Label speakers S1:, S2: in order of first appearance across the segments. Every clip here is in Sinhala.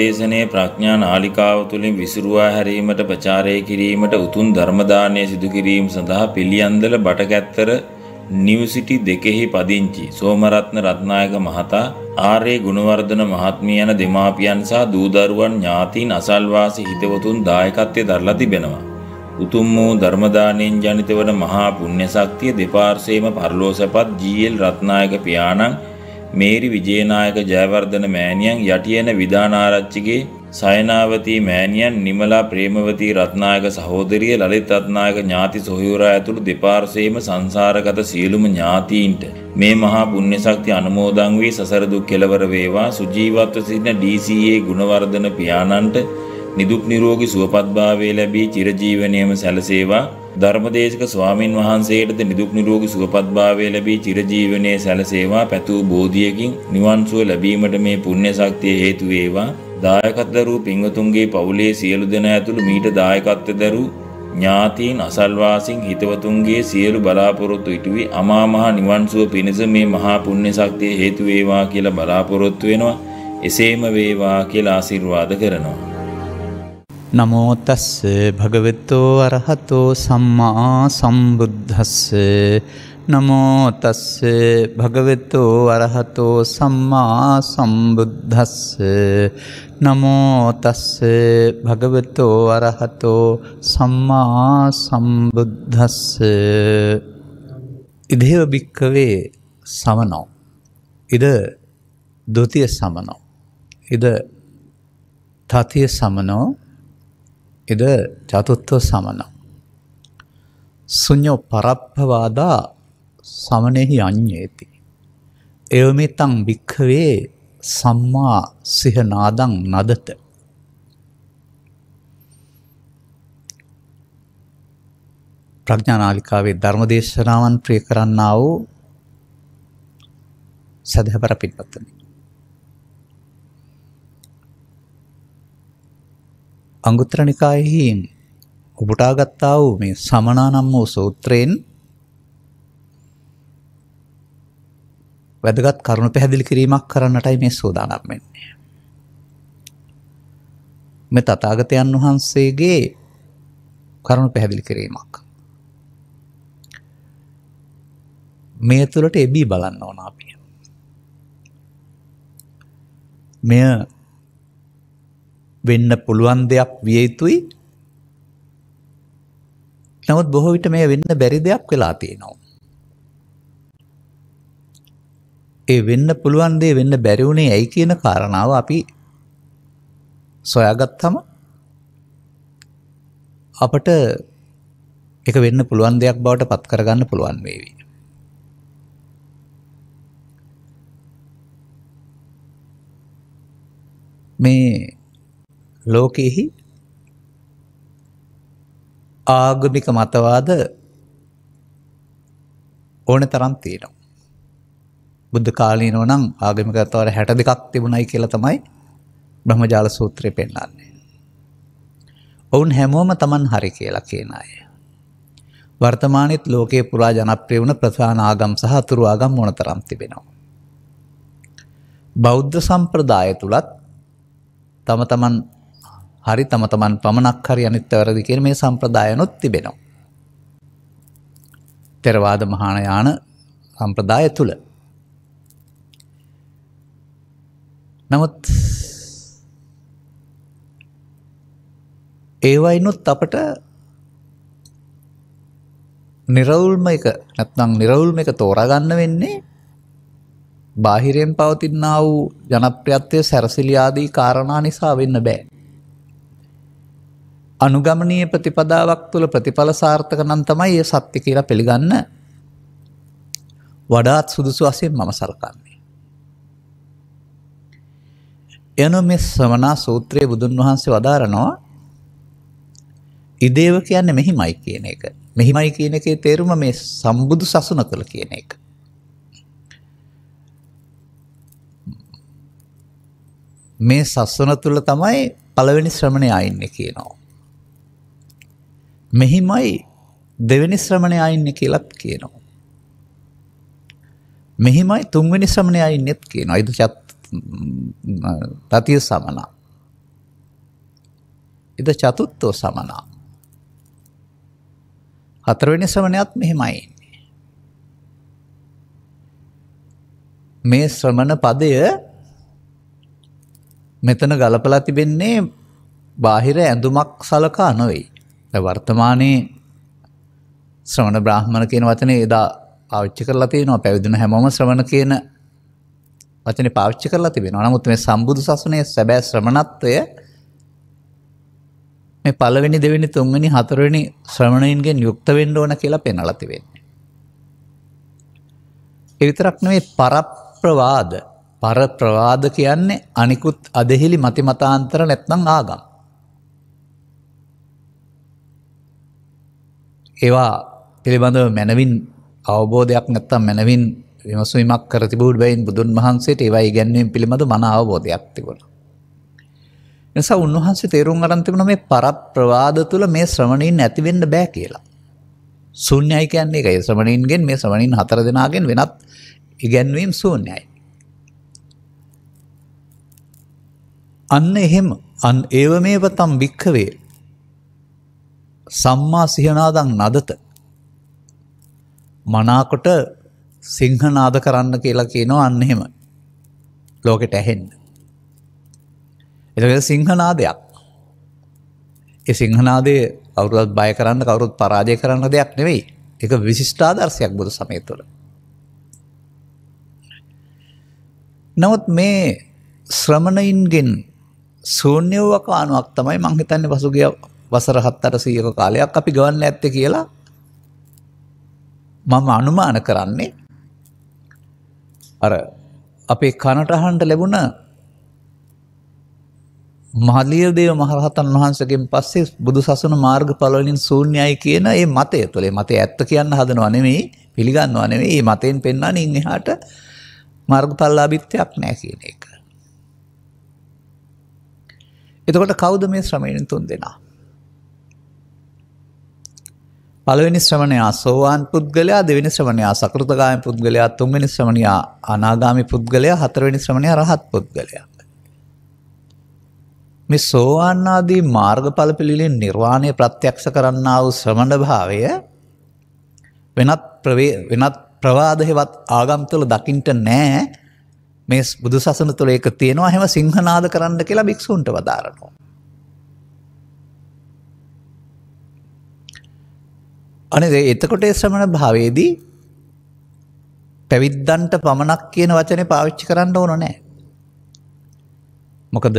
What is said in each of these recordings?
S1: ධර්මදේශනයේ ප්‍රඥා නාලිකාව තුළින් විසිරුවා හැරීමට ප්‍රචාරය කිරීමට උතුම් ධර්මදානය සිදු කිරීම සඳහා පිළියන්දල බටකැත්තර නිවසිටි දෙකෙහි පදිංචි සෝමරත්න රත්නායක මහතා ආර්ය ගුණවර්ධන මහත්මිය යන දෙමාපියන් සහ දූදරුවන් ඥාතීන් අසල්වාසී හිතවතුන් දායකත්වය දරලා තිබෙනවා. උතුම් වූ ධර්මදානයෙන් ජනිත වන මහා පුණ්‍ය ශක්තිය දෙපාර්ශ්වයේම පරලෝසපත් ජී.එල්. රත්නායක පියාණන් මේරි විජේනායක ජයවර්ධන මෑණියන් යටියන විධානාරච්චිගේ සයනාවතී මෑණියන් නිමලා ප්‍රේමවතී රත්නායක සහෝදරිය ලලිත් රත්නායක ඥාති සොහයුරා ඇතුළු දෙපාර්ශ්වයේම සංසාරගත සියලුම ඥාතීන්ට මේ මහා පුණ්‍ය ශක්තිය අනුමෝදන් වී සසර දුක් කෙලවර වේවා සුජීවත්ව සිටින DCA ගුණවර්ධන පියාණන්ට නිදුක් නිරෝගී සුවපත්භාවය ලැබී චිරජීවනයේම සැලසේවා ධර්මදේශක ස්වාමින් වහන්සේටද නිදුක් නිරෝගී සුවපත්භාවය ලැබී චිරජීවනයේ සැලසේවා පැතූ බෝධියකින් නිවන්සුව ලැබීමට මේ පුණ්‍ය ශක්තිය හේතු වේවා දායකත්වරු පින්වතුන්ගේ පවුලේ සියලු දෙනා ඇතුළු මීට දායකත්වදරු ඥාතීන් අසල්වාසීන් හිතවතුන්ගේ සියලු බලාපොරොත්තු ඉටුවී අමා මහ නිවන්සුව පිණිස මේ මහා පුණ්‍ය ශක්තිය හේතු වේවා කියලා බලාපොරොත්තු වෙනවා එසේම වේවා කියලා ආශිර්වාද කරනවා
S2: නමෝතස්ස භගවෙතෝ අරහතෝ සම්මා සම්බුද්ධස්ස නමෝතස්ස භගවෙතෝ අරහතෝ සම්මා සම්බුද්ධස්ස නමෝතස්ස භගවෙතෝ අරහතෝ සම්මා සම්බුද්ධස්ස ඉදේව භික්කවේ සමනෝ ඉද දෘතිය සමනෝ ඉද තතිය සමනෝ ඉද චතුත්ථ සමන. සුඤ්ඤෝ පරප්පවාදා සමනෙහි අඤ්ඤේති. එවමිතං භික්ඛවේ සම්මා සිහනාදං නදත. ප්‍රඥානාලිකාවේ ධර්මදේශනාවන් ප්‍රිය කරන්නා වූ සදහබර පිටපතනි. අංගුත්තර නිකායෙහි උපුටාගත්තා වූ මේ සමනා නම් වූ සූත්‍රයෙන් වැදගත් කරුණු පැහැදිලි කිරීමක් කරන්නටයි මේ සූදානම් වෙන්නේ. මේ තථාගතයන් වහන්සේගේ කරුණු පැහැදිලි කිරීමක්. මේ තුළට එබී බලන්න ඕන අපි. මෙය වෙන්න පුළුවන් දෙයක් විය යුතුයි. නමුත් බොහෝ විට මේ වෙන්න බැරි දෙයක් වෙලා තියෙනවා. ඒ වෙන්න පුළුවන් දේ වෙන්න බැරි වුණේ ඇයි කියන කාරණාව අපි සොයාගත්තම අපට එක වෙන්න පුළුවන් දෙයක් බවට පත් කරගන්න පුළුවන් වේවි. මේ ලෝකයෙහි ආගමික මතවාද ඕන තරම් තියෙනවා. බුද්ධ කාලීනව නම් ආගමික මතවාද 62ක් තිබුණයි කියලා තමයි බ්‍රහ්මජාල සූත්‍රය පෙන්වන්නේ. ඔවුන් හැමෝම Taman හරි කියලා කියන අය. වර්තමානයේත් ලෝකේ පුරා ජනප්‍රිය වුණ ප්‍රධාන ආගම් සහ අතුරු ආගම් ඕන තරම් තිබෙනවා. බෞද්ධ සම්ප්‍රදාය තුලත් තම තමන් හරි තම තමන් පමණක් හරි අනිත්ත වැරදි කිරීම මේ සම්ප්‍රදායනොත් තිබෙනවා. තෙරවාද මහානයාන සම්ප්‍රදාය තුළ. නමුත් ඒවයිනුත් අපට නිරවුල්ම එක නැත්නම් නිරවුල්ම එක තෝරාගන්න වෙන්නේ බාහිරයෙන් පවතින්නා වූ ජනප්‍රියත්වය සැරසිලියාදී කාරණා නිසා වෙන්න බෑ. අනුගමනීය ප්‍රතිපදාවක් තුළ ප්‍රතිඵල සාර්ථක නම් තමයි ඒ සත්‍ය කියලා පිළිගන්න වඩාත් සුදුසු වශයෙන් මම සලකන්නේ. එන මේ ශ්‍රමණා සූත්‍රයේ බුදුන් වහන්සේ වදාරනවා ඉදේව කියන්නේ මෙහිමයි කියන එක. මෙහිමයි කියන එකේ තේරුම මේ සම්බුදු සසුන තුළ කියන එක. මේ සස්වන තුළ තමයි පළවෙනි ශ්‍රමණය අයින්න කියනවා. මෙහිමයි දෙවෙනි ශ්‍රමණය අයින්න කියලත් කියනවා. මෙහිමයි තුන්වෙනි ශ්‍රමණය අයින්නෙත් කියනවා. අයිද චත් තතිය සමනා. ඉද චතුත්ථෝ සමනා. හතරවෙනි ශ්‍රමණයත් මෙහිමයි. මේ ශ්‍රමණ පදය මෙතන ගලපලා තිබෙන්නේ බාහිර ඇඳුමක් සලකා නොවේ. වර්තමානයේ ශ්‍රමණ බ්‍රහ්මණ කියන වචනේ එදා පාවිච්චි කරලා තියෙනවා පැවිදින හැමෝම ශ්‍රමණ කියන වචනේ පාවිච්චි කරලා තිබෙනවා. නමුත් මේ සම්බුදු සසුනේ සැබෑ ශ්‍රමණත්වය මේ පළවෙනි දෙවෙනි තුන්වෙනි හතරවෙනි ශ්‍රමණයින්ගෙන් යුක්ත වෙන්න ඕන කියලා පෙන්වලා තිබෙනවා. ඒ විතරක් නෙවෙයි පරප්‍රවාද පරප්‍රවාද කියන්නේ අනිකුත් අදහිලි මතිමතාන්තර නැත්නම් ආගම්. ඒවා පිළිබඳව මැනවින් අවබෝධයක් නැත්තම් මැනවින් විමසුවීමක් කරතිබූඩ බයින් බුදුන් වහන්සේට ඒවයි ගැන්වීම පිළිබඳ මන අවබෝධයක් තිබුණ. නිසා උන්වහන්සේ තේරුම් අරන්තිබුණ මේ පරත් ප්‍රවාද තුළ මේ ශ්‍රමණීන් ඇතිවෙන්න බෑ කියලා. සුන්්‍යයි කියන්නේ එකයි ශ්‍රමණීන්ගෙන් මේ ශ්‍රමණින් හතර දෙනාගෙන් වෙනත් ඉගැන්වීම් සූන්‍යයි. අන්න එහෙම අන් ඒව මේව තම් භික්කවේ සම්මා සිහනාදං නදත මනාකොට සිංහනාද කරන්න කියලා කියනවා අන්න එහෙම ලෝකෙට ඇහෙන්න. එතකොට සිංහනාදයක්. ඒ සිංහනාදේ කවුරුත් බය කරන්න කවුරුත් පරාජය කරන්න දෙයක් නෙවෙයි. ඒක විශිෂ්ටාදර්ශයක් බුදු සමය තුළ. නමුත් මේ ශ්‍රමණයින්ගෙන් ශූන්‍ය වූ වකානුවක් තමයි මං හිතන්නේ පසුගිය වසර 700ක කාලයක් අපි ගවන්න ඇත්තේ කියලා මම අනුමාන කරන්නේ අර අපේ කනට අහන්න ලැබුණ මහලියදේව මහරහතන් වහන්සේගෙන් පස්සේ බුදු සසුන මාර්ගඵල වලින් ශූන්‍යයි කියන ඒ මතය තුළ ඒ මතය ඇත්ත කියන්න හදනව නෙමෙයි පිළිගන්නව නෙමෙයි මේ මතයෙන් පෙන්වන්නේ ඉන් එහාට මාර්ගඵලලාභීත්වයක් නැහැ කියන එක. එතකොට කවුද මේ ශ්‍රමණයන් තුන් දෙනා? පළවෙනි ශ්‍රමණයා සෝවාන් පුද්ගලයා දෙවෙනි ශ්‍රමණයා සකෘතගාමී පුද්ගලයා තුන්වෙනි ශ්‍රමණයා අනාගාමී පුද්ගලයා හතරවෙනි ශ්‍රමණයා රහත් පුද්ගලයා මේ සෝවාන් ආදී මාර්ගඵල පිළිලෙන් නිර්වාණය ප්‍රත්‍යක්ෂ කරන්නා වූ ශ්‍රමණ භාවය වෙනත් ප්‍රවේ වෙනත් ප්‍රවාද හේවත් ආගම් තුළ දකින්ට නෑ මේ බුදු සසුන තුළ ඒක තියෙනවා හැම සිංහනාද කරන්න කියලා භික්ෂූන්ට වදාරනවා අනේ එතකොට ඒ ශ්‍රමණ භාවයේදී පැවිද්දන්ට පමණක් කියන වචනේ පාවිච්චි කරන්න ඕන නෑ. මොකද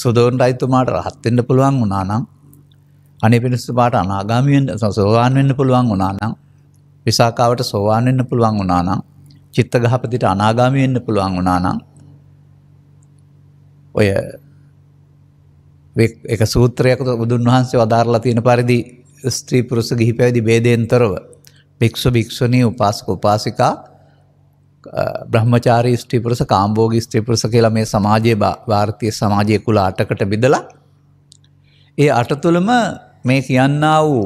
S2: සුදෝන් රයිතුමාට රහත් වෙන්න පුළුවන් වුණා නම් අනේ පිණිසුමාට අනාගාමී වෙන්න සෝවාන් වෙන්න පුළුවන් වුණා නම් විසාකාවට සෝවාන් වෙන්න පුළුවන් වුණා නම් චිත්තගහපතිට අනාගාමී වෙන්න පුළුවන් වුණා නම් ඔය එක සූත්‍රයක බුදුන් වහන්සේ වදාරලා තියෙන පරිදි ස්ත්‍රී පුරුස ගිහි පැවිදි බේදයන්තරව භික්ෂු භික්ෂුණී උපාසක උපාසිකා බ්‍රහ්මචාරී ස්ත්‍රීපුරස කාම්බෝගි ස්ත්‍රීපුරස කියලා මේ සමාජයේ භාරතය සමාජය කුල අටකට බිදලා ඒ අට තුළම මේ කියන්නා වූ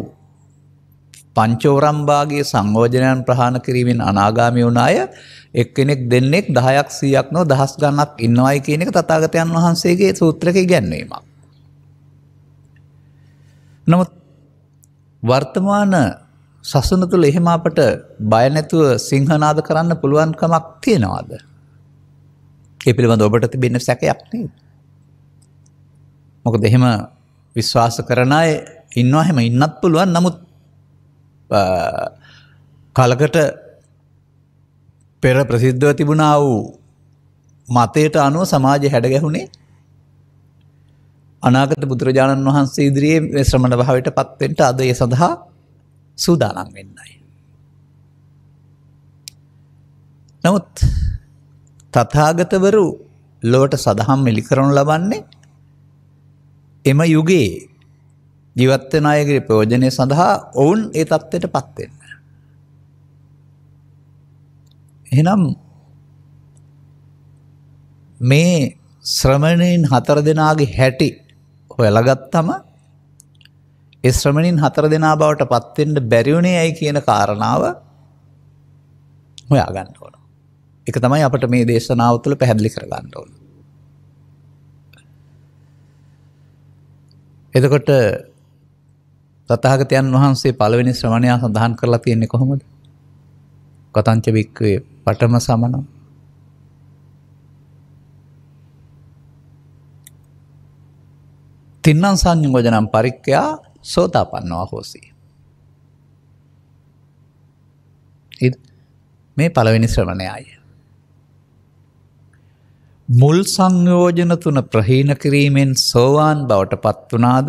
S2: පංචෝරම්භාගේ සංගෝජනයන් ප්‍රහාණ කිරීමෙන් අනාගාමි වුණ අය එක්කෙනෙක් දෙන්නෙක් දහයක් සියයක් නො දහස් ගන්නක් ඉන්නවායි කියන එක තතාගතයන් වහන්සේගේ සූත්‍රක ගැන්වීමක්. නමුත් වර්තමාන සසන තුළ එහෙම අපට බය නැතුව සිංහනාද කරන්න පුළුවන්කමක් තියෙනවාද? ඒ පිළිබඳ ඔබට තිබෙන සැකයක් නේද? මොකද එහෙම විශ්වාස කරන අය ඉන්නවා එහෙම ඉන්නත් පුළුවන් නමුත් කලකට පෙර ප්‍රසිද්ධව තිබුණා වූ මතයට අනුව සමාජය හැඩගැහුණේ අනාගත බුදුරජාණන් වහන්සේ ඉදිරියේ ශ්‍රමණ භාවයට පත්වෙන්ට අද ඒ සඳහා සූදානම් වෙන්නයි. නමුත් තථාගතවරු ලොවට සදහම් මිලි කරනු ලබන්නේ එම යුගයේ ජීවත්වන අයගේ ප්‍රයෝජනය සඳහා ඔවුන් ඒ தත්ත්වයට පත් වෙන්න. එහෙනම් මේ ශ්‍රමණයන් හතර දෙනාගේ හැටි හොයලගත්තම ඒ ශ්‍රමණින් හතර දෙනා බවට පත් වෙන්න බැරි වුණේ ඇයි කියන කාරණාව හොයා ගන්න ඕන. ඒක තමයි අපිට මේ දේශනාව තුළ පැහැදිලි කර ගන්න ඕන. එතකොට තථාගතයන් වහන්සේ පළවෙනි ශ්‍රමණයා සඳහන් කරලා තියෙන්නේ කොහොමද? කතංච වික්කේ පඨම සමනෝ තින්නන් සංයෝජනම් පරික්කයා සෝතාපන්නවා හෝසී. මේ පළවෙනි ශ්‍රවණයයි. මුල් සංයෝජන තුන ප්‍රහීන කිරීමෙන් සෝවාන් බවට පත්වනාද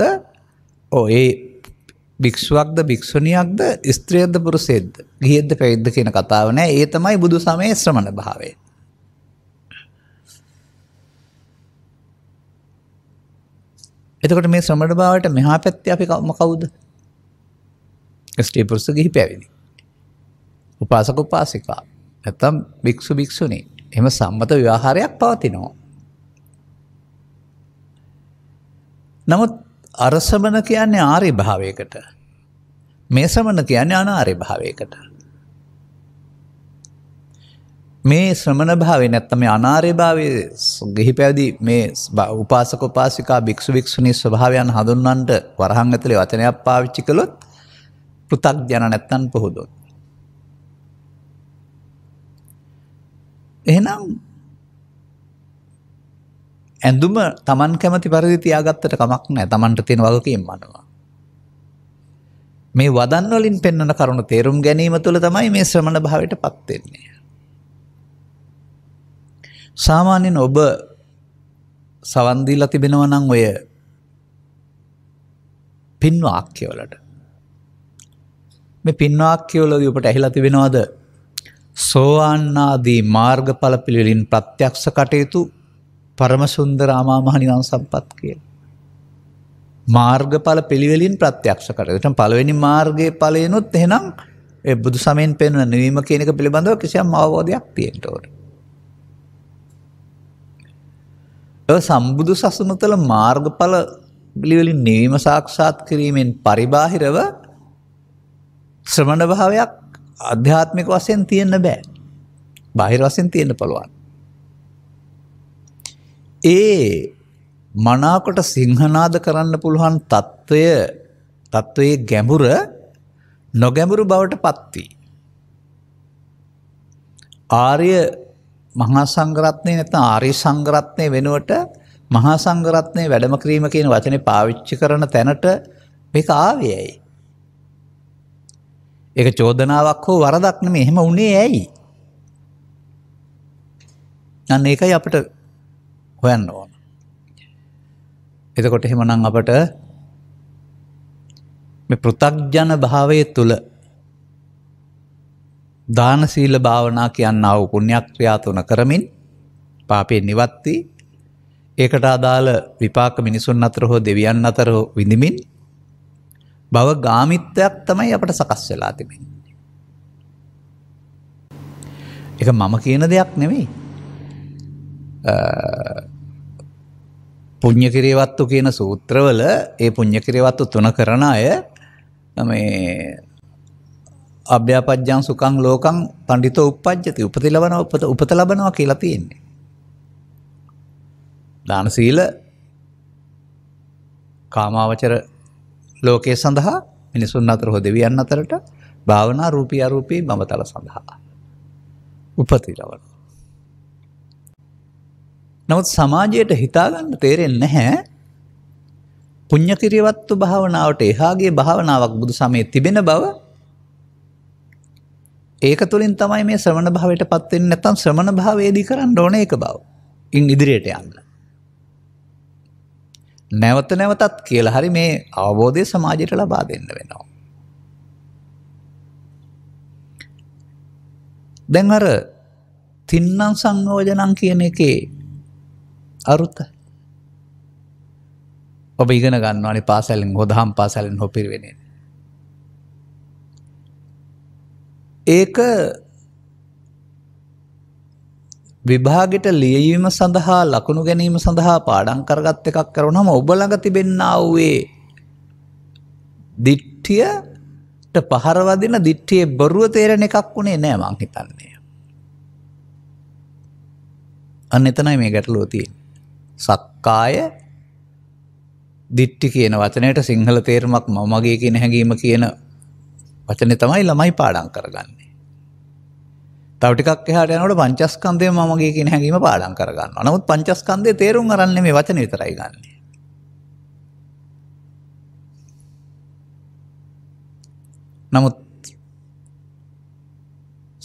S2: ඒ භික්ෂුවක්ද භික්‍ෂුණියක්ද ස්ත්‍රියද පුරුසේද ගියද්ද පැවිද්ද කියන කතාවනෑ ඒ තමයි බුදු සමය ශ්‍රමණ භාවේ. එතකොට මේ ශ්‍රමණ භාවට මෙහා පැත්තේ අපි කවුද? ස්ත්‍රී පුරුෂ ගිහි පැවිදි. උපාසක උපාසිකා. නැත්තම් භික්ෂු භික්ෂුණී. එහෙම සම්මත විවාහාරයක් පවතිනවා. නමුත් අරසමන කියන්නේ ආර්ය භාවයකට. මේ සමන කියන්නේ අනාර්ය භාවයකට. මේ ශ්‍රමණ භාවේ නැත්තම මේ අනාර්ය භාවයේ ගිහි පැවිදි මේ උපාසක උපාසිකා භික්ෂු වික්ෂුණී ස්වභාවයන් හඳුන්වන්නට වරහන් ඇතුලේ වචනයක් පාවිච්චි කළොත් පෘථග්ජන නැත්තම් පොහොදොත්. එහෙනම් ඇඳුම Taman කැමති පරිදි තියාගත්තට කමක් නැහැ. Tamanට තියෙන වගකීම් අනුව. මේ වදන් වලින් පෙන්වන කරුණු තේරුම් ගැනීම තුළ තමයි මේ ශ්‍රමණ භාවයට පත් වෙන්නේ. සාමාන්‍යයෙන් ඔබ සවන් දීලා තිබෙනවා නම් ඔය පින් වාක්‍යවලට මේ පින් වාක්‍යවලදී ඔබට ඇහිලා තිබෙනවද සෝවාන් ආදී මාර්ගඵල පිළිවෙලින් ප්‍රත්‍යක්ෂ කටයුතු පරම සුන්දර ආමා මහ නිවන් සම්පත් කියලා. මාර්ගඵල පිළිවෙලින් ප්‍රත්‍යක්ෂ කටයුතු. දැන් පළවෙනි මාර්ගයේ ඵලයනොත් එහෙනම් ඒ බුදු සමයෙන් පෙන්වන නිවීම කියන එක පිළිබඳව කිසියම් අවබෝධයක් තියෙන්න ඕනේ. ඒ සම්බුදු සසුන තුළ මාර්ගඵල පිළිවෙලින් නිවීම සාක්ෂාත් කිරීමෙන් පරිබාහිරව ශ්‍රමණ භාවයක් අධ්‍යාත්මික වශයෙන් තියෙන්න බෑ. බාහිර වශයෙන් තියෙන්න පුළුවන්. ඒ මනාකොට සිංහනාද කරන්න පුළුවන් තත්ත්වය තත්ත්වයේ ගැඹුර නොගැඹුරු බවට පත්වී. ආර්ය මහා සංඝරත්නය නැත්නම් ආර්ය සංඝරත්නය වෙනුවට මහා සංඝරත්නය වැඩම කිරීම කියන වචනේ පාවිච්චි කරන තැනට මේක ආවේ ඇයි? ඒක චෝදනාවක් හෝ වරදක් නෙමෙයි. එහෙම වුණේ ඇයි? අන්න ඒකයි අපිට හොයන්න ඕන. එතකොට එහෙමනම් අපට මේ පෘථග්ජන භාවයේ තුල දානශීල භාවනා කියන්න අව පුුණ්‍යයක් ක්‍රියාතුන කරමින් පාපයෙන් නිවත්වී ඒකට අදාළ විපාක මිනිසුන් අතර හෝ දෙවියන් අතර විඳමින් බව ගාමිත්‍යයක් තමයි අපට සකස් වෙලා තිබින්. එක මම කියන දෙයක් නෙවෙයි පුං්ඥකිරේවත්තු කියන සූත්‍රවල ඒ පුං්ඥකිරේවත්තු තුන කරන අය මේ අභ්‍යාපජ්ජං සුඛං ලෝකං පඬිතෝ uppajjati උපත ලබනවා උපත උපත ලබනවා කියලා තියෙන්නේ. දාන සීල කාමාවචර ලෝකයේ සඳහා මිනිසුන් අතර හෝ දෙවියන් අතරට භාවනා රූපී අරූපී මමතල සඳහා උපත ලබනවා. නමුත් සමාජයට හිතාගන්න තේරෙන්නේ නැහැ පුණ්‍ය කිරියවත්තු භාවනාවට එහාගේ භාවනාවක් බුදු සමයේ තිබෙන බව ඒක තුළින් තමයි මේ ශ්‍රමණ භාවයට පත්වෙන් නැතම් ශ්‍රමණ භාවේදී කරන්න ඕන එක බව ඉන් ඉදිරියට යන්න. නැවත නැවතත් කියල හරි මේ අවබෝධය සමාජයට ලබා දෙන්න වෙනවා. දැන් අර තින්නන් සංයෝජනන් කියන එකේ අරුත ඔබ ඉගෙන ගන්නවානි පාසැලෙන් හොදහම් පාසැලෙන් හොපිරිවෙනෙන ඒක විභාගෙට ලියවීම සඳහා ලකුණු ගැනීම සඳහා පාඩම් කරගත් එකක් කරනම ඔබ ළඟ තිබෙන්නා වූයේ දිට්ඨියට පහර වදින දිට්ඨියේ බොරුව තේරෙන එකක් උනේ නෑ මං හිතන්නේ. අන්න එතනයි මේ ගැටලුව තියෙන්නේ. සක්කාය දිට්ටි කියන වචනයට සිංහල තේරුමක් මමගේ කියන හැඟීම කියන වචනේ තමයි ළමයි පාඩම් කරගන්නේ. තව ටිකක් එහාට යනකොට පංචස්කන්ධය මමගේ කියන හැඟීම පාඩම් කරගන්නවා. නමුත් පංචස්කන්ධයේ තේරුම් අරන් නෙමෙයි වචන විතරයි ගන්නෙ. නමුත්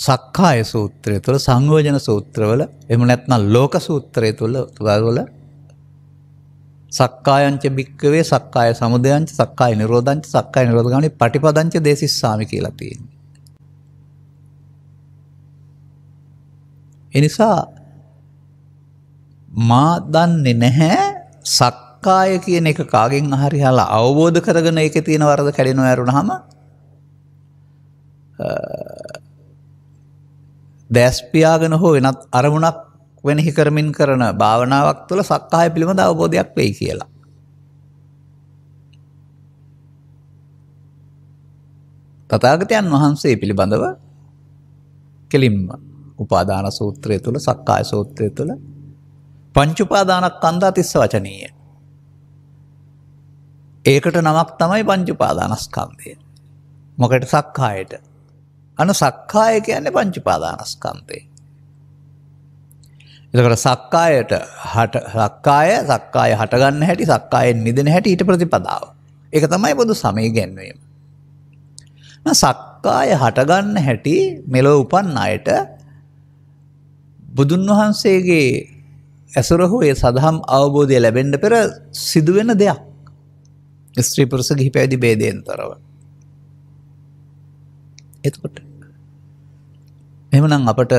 S2: සක්කාය සූත්‍රය තුළ සංයෝජන සූත්‍රවල එහෙම නැත්නම් ලෝක සූත්‍රය තුළ තුළ සක්කායංච භික්කවේ සක්කාය සමුදයංච සක්කාය නිරෝධංච සක්කාය නිරෝධගාමී පටිපදංච දේසිස්සාමි කියලා තියෙනවා. එනිසා මා දන්නේ නැහැ සක්කාය කියන එක කාගෙන් හරි හලා අවබෝධ කරගෙන ඒකේ තියෙන වරද කැඩෙනව ඇරුණාම දැස් පියාගෙන හෝ වෙනත් අරමුණක් වෙනෙහි කරමින් කරන භාවනාවක් තුළ සක්කාය පිළිබඳ අවබෝධයක් වෙයි කියලා. තථාගතයන් වහන්සේ පිළිබඳව කෙලින්ම උපාදාන සූත්‍රය තුළ සක්කාය සූත්‍රය තුළ පංච උපාදානස්කන්ධා තිස්ස වචනීය. ඒකට නමක් තමයි පංච උපාදානස්කන්ධය. මොකට සක්කායට. අනු සක්කාය කියන්නේ පංච උපාදානස්කන්ධය. එතකට සක්කායට හට සක්කාය සක්කාය හටගන්න හැටි සක්කායෙන් නිදෙන හැට ඊට ප්‍රතිපදාව. එක තමයි බොදු සමය ගැන්වීම. සක්කාය හටගන්න හැටි මෙලොව උපන් අයට බුදුන් වහන්සේගේ ඇසුරහෝ ඒ සදහම් අවබෝධය ලැබෙන්ඩ පෙර සිදුවෙන දෙයක්. ස්ත්‍රීපුරුස ගිහි පැදි බේදයන්තරව. එතකොට මෙමනම් අපට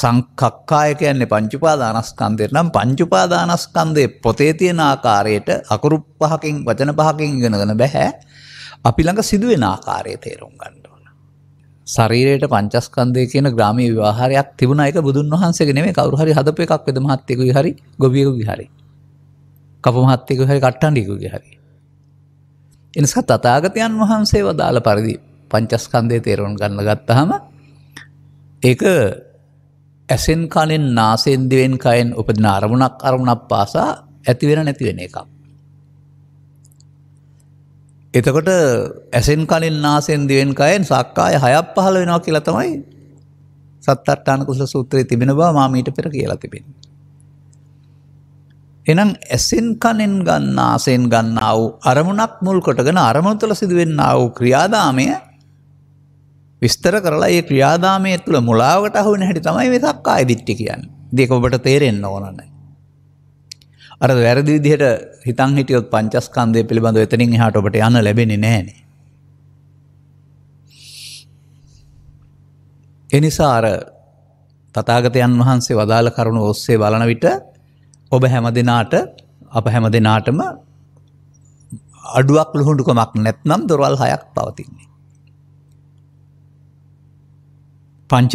S2: සංකක්කාය කියන්නේ පංච උපාදානස්කන්ධය නම් පංච උපාදානස්කන්ධයේ පොතේ තියෙන ආකාරයට අකුරු පහකින් වචන පහකින් ඉගෙනගෙන බෑ. අපි ළඟ සිදුවෙන ආකාරය තේරුම් ගන්න ඕන. ශරීරයට පංචස්කන්ධය කියන ග්‍රාමීය විවාහාරයක් තිබුණා ඒක බුදුන් වහන්සේගේ නෙමෙයි කවුරු හරි හදපු එකක් වෙද මහත්යෙකුයි හරි ගොවියෙකුයි හරි. කපු මහත්යෙකුයි හරි කට්ටණ්ඩියෙකුයි හරි. එනිසා තථාගතයන් වහන්සේ වදාළ පරිදි පංචස්කන්ධය තේරුම් ගන්න ගත්තාම ඒක ඇසෙන් කනෙන් නාසයෙන් දිවෙන් කයෙන් උපදින අරමුණක් අරමුණක් පාසා ඇතිවෙන නැතිවෙන එකක්. එතකොට ඇසෙන් කලින් නාසෙන් දිවෙන් කයෙන් සක්කාය හයක් පහළ වෙනවා කියලා තමයි සත්තට්ටාන කුසල සූත්‍රයේ තිබෙන බව මා මීට පෙර කියලා තිබෙන. එහෙනම් ඇසෙන් කනෙන් ගන්න ආසෙන් ගන්නා වූ අරමුණක් මුල් කොටගෙන අරමුණ තුළ සිදුවෙන්නා වූ ක්‍රියාදාමය විස්තර කරලා ඒ ක්‍රියාදාමය තුළ මුලාවට අහුවෙන හැටි තමයි මේ සක්කා දිට්ටි කියන්න දෙක ඔබට තේරෙන්න්න ඕනනෑ. අර වැරදි විදිහට හිතන් හිටියොත් පංචස්කන්දය පිළිබඳව එතනින් එහාට ඔබට යන්න ලැබෙන නෑන. එනිසා අර තතාගතයන් වහන්සේ වදාළ කරුණු ඔස්සේ බලන විට ඔබ හැම දෙනාට අප හැම දෙනාටම අඩුවක් ලොහුඩුකමක් නැත්නම් දොරවල් හයක් පවතින්නේ. පංච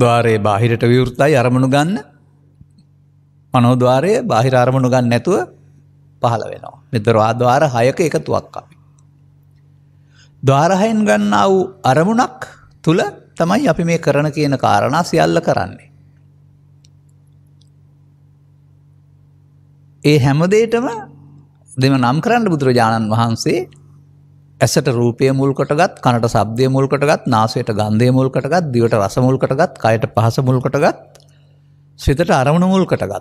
S2: ද්වාරයේ බාහිරට විවෘතයි අරමුණු ගන්න මනෝද්වාරය බාහිර අරමුණු ගන්න නැතුව පහළ වෙනවා. මෙතරවා ද්වාර හයක එකතුවක් අපි. ද්වාරහයෙන් ගන්නා වූ අරමුණක් තුළ තමයි අපි මේ කරන කියන කාරණා සියල්ල කරන්නේ. ඒ හැමදේටම දෙම නම් කරන්න බුදුරජාණන් වහන්සේ ඇසට රූපය මුල්කොටගත් කනට සබ්දය මුල්කොටගත් නාසයට ගන්ධය මුල්කටගත් දිවට රසමුල්කටගත් කයට පහස මුල්කොටගත් සිතට අරමුණ මුල්කටගත්.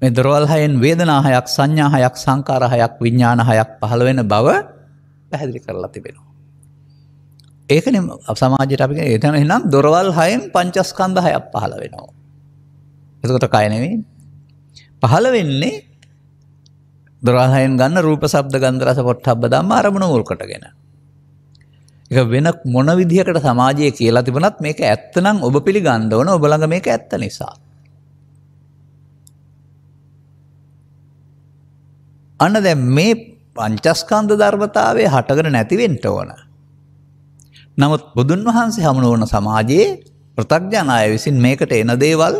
S2: මේ දොරවල් හයෙන් වේදනාහයක් සංඥාහයක් සංකාරහයක් විඤ්ඥානහයක් පහළ වෙන බව පැහැදිලි කරලා තිබෙනවා. ඒකන සමාජයට අපි ඒතන එනම් දොරවල් හයෙන් පංචස්කන්ධ හයක් පහළ වෙනවා. එතකොට කයනෙවෙන් පහළ වෙන්නේ දොරහයෙන් ගන්න රූප සබ්ද ගන්දරස පොට්ටබ්බ ධම්ම අරමුණ මුල් කොටගෙන. එක වෙන මොන විදිහකට සමාජයේ කියලා තිබුණත් මේක ඇත්තනම් ඔබ පිළිගන්න ඕන ඔබ ළඟ මේක ඇත්ත නිසා. අන්න දැන් මේ පංචස්කන්ධ ධර්මතාවයේ හටගෙන නැති වෙන්න ඕන. නමුත් බුදුන් වහන්සේ හමුන ඕන සමාජයේ ප්‍රතග්ජන අය විසින් මේකට එන දේවල්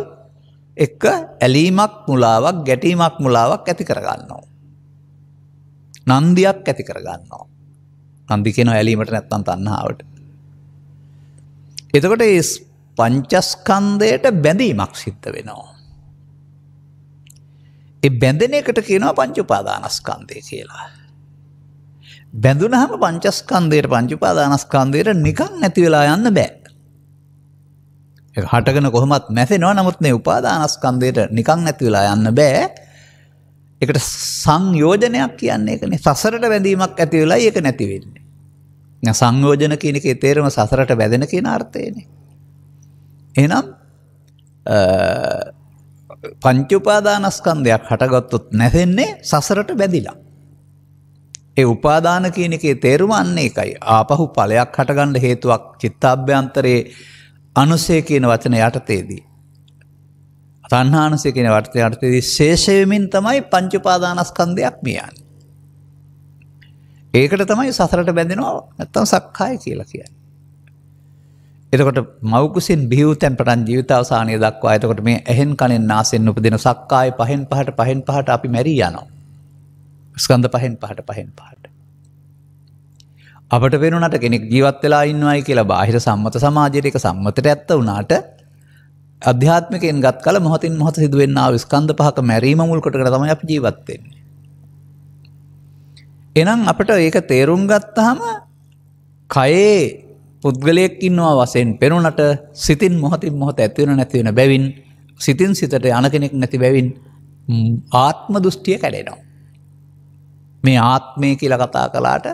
S2: එක්ක ඇලීමක් මුලාවක් ගැටීමක් මුලාවක් ඇති කරගන්නවා. නන්දියක් ඇති කරගන්නවා. නන්දිකෙන ඇලීමට නැත්තන් තන්නාවට. එතකොට ඒ පංචස්කන්දයට බැඳීමක් සිද්ධ වෙනවා. ඒ බැඳෙන එකට කියනවා පංචුපාදානස්කන්දය කියලා. බැඳුනහම පංචස්කන්දයට පංචුපාදානස්කන්දයට නිකං නැති වෙලා යන්න බෑ. හටගෙන කොහොමත් මැසෙනවා නමුත් මේ උපාදානස්කන්දයට නිකං නැති වෙලා යන්න බෑ ඒකට සංයෝජනයක් කියන්නේ ඒකනේ. සසරට බැඳීමක් ඇති වෙලා ඒක නැති වෙන්නේ. දැන් සංයෝජන කියන එකේ තේරුම සසරට බැඳෙන කියන අර්ථයනේ. එහෙනම් පංච උපාදානස්කන්ධයක් හටගත්තොත් නැසෙන්නේ සසරට බැඳිලා. ඒ උපාදාන කියන එකේ තේරුම අන්න ඒකයි. ආපහු ඵලයක් හටගන්න හේතුවක් චිත්තාභ්‍යන්තරයේ අනුසය කියන වචන යටතේදී තණ්හානසය කියන වර්තය අර්ථයේදී ශේෂයෙමින් තමයි පංච උපාදානස්කන්ධයක් මියන්නේ. ඒකට තමයි සසරට බැඳෙනවා නැත්තම් සක්කාය කියලා කියන්නේ. එතකොට මව් කුසින් බිහිවුතෙන් පටන් ජීවිත අවසානය දක්වා එතකොට මේ ඇහෙන් කනෙන් නාසෙන් උපදින සක්කාය පහෙන් පහට පහෙන් පහට අපි මැරී යනවා. ස්කන්ධ පහෙන් පහට පහෙන් පහට. අපට වෙනුනට කෙනෙක් ජීවත් වෙලා ඉන්නවයි කියලා බාහිර සම්මත සමාජයට ඒක සම්මතට ඇත්ත වුණාට අධ්‍යාත්මිකෙන් ගත් කල මොහතින් මොහොත සිදුවෙන්න විස්කන්ධ පහක මැරීම මුල්කොටකට තම අප ජීවත්වෙන්නේ. එනම් අපට ඒක තේරුම් ගත්තහම කයේ පුද්ගලයෙක් ඉන්නවා වසයෙන් පෙනුනට සිතින් මොහතින් මොහොත ඇතිවෙන නැතිවෙන බැවින් සිතින් සිතට යන කෙනෙක් නැති බැවින් ආත්ම දෘෂ්ටිය කැඩෙනවා. මේ ආත්මය කියලා කතා කලාට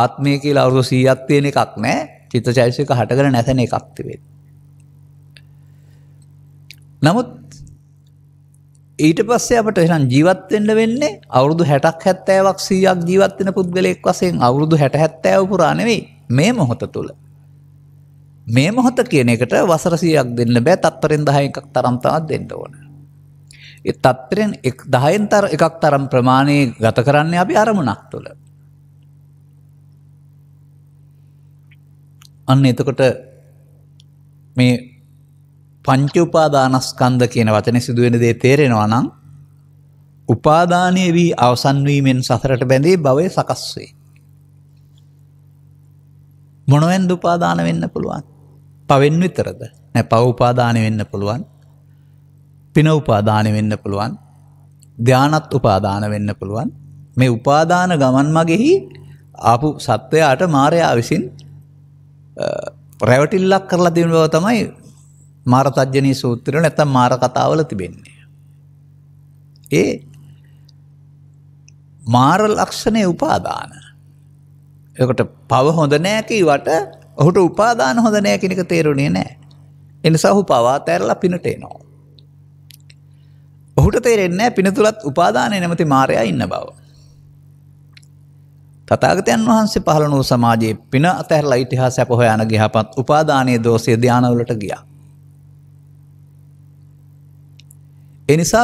S2: ආත්මය කියලා අවුරු සීයත්තියෙන එකක් නෑ චිත්ත චෛසික හටකර නැතන එකක්තිවෙේ. නමුත් ඊට පස්සේ අපට එහෙනම් ජීවත් වෙන්න වෙන්නේ අවුරුදු 60ක් 70ක් 100ක් ජීවත් වෙන පුද්ගලයෙක් වශයෙන් අවුරුදු 60 70 පුරා නෙවෙයි මේ මොහොත තුල. මේ මොහොත කියන එකට වසර 100ක් දෙන්න බෑ තත්තරෙන් 10 එකක් තරම් තවත් දෙන්න ඕන. ඒ තත්තරෙන් 10න් තර එකක් තරම් ප්‍රමාණයේ ගත කරන්නේ අපි අරමුණක් තුල. අන්න එතකොට මේ පංච උපාදානස්කන්ධ කියන වචනේ සිදුවෙන දේ තේරෙනවා නම් උපාදානයේ වී අවසන් වීමෙන් සතරට බැඳී භවය සකස් වේ. මොනවෙන් උපාදාන වෙන්න පුළුවන්? පවෙන් විතරද? නෑ පව උපාදාන වෙන්න පුළුවන්. පින උපාදාන වෙන්න පුළුවන්. ධානත් උපාදාන වෙන්න පුළුවන්. මේ උපාදාන ගමන් මගෙහි ආපු සත්වයාට මාරයා විසින් රැවටිල්ලක් කරලා දෙන බව තමයි මාර තජ්ජනී සූත්‍රය නැත්තම් මාර කතාවල තිබෙන්නේ. ඒ මාර ලක්ෂණය උපාදාන. එකට පව හොඳ නෑ කීවට ඔහුට උපාදාන හොඳ නෑ කෙනෙක තේරුණේ නෑ. එනිසා ඔහු පවා තැරලා පිනට එනවා. ඔහුට තේරෙන්නේ පින තුලත් උපාදානය නැමැති මායя ඉන්න බව. තථාගතයන් වහන්සේ පහළ වූ සමාජයේ පින අතහැරලා ඉතිහාසය අප හොයාන ගියහපත් උපාදානයේ දෝෂය ධානවලට ගියා. එනිසා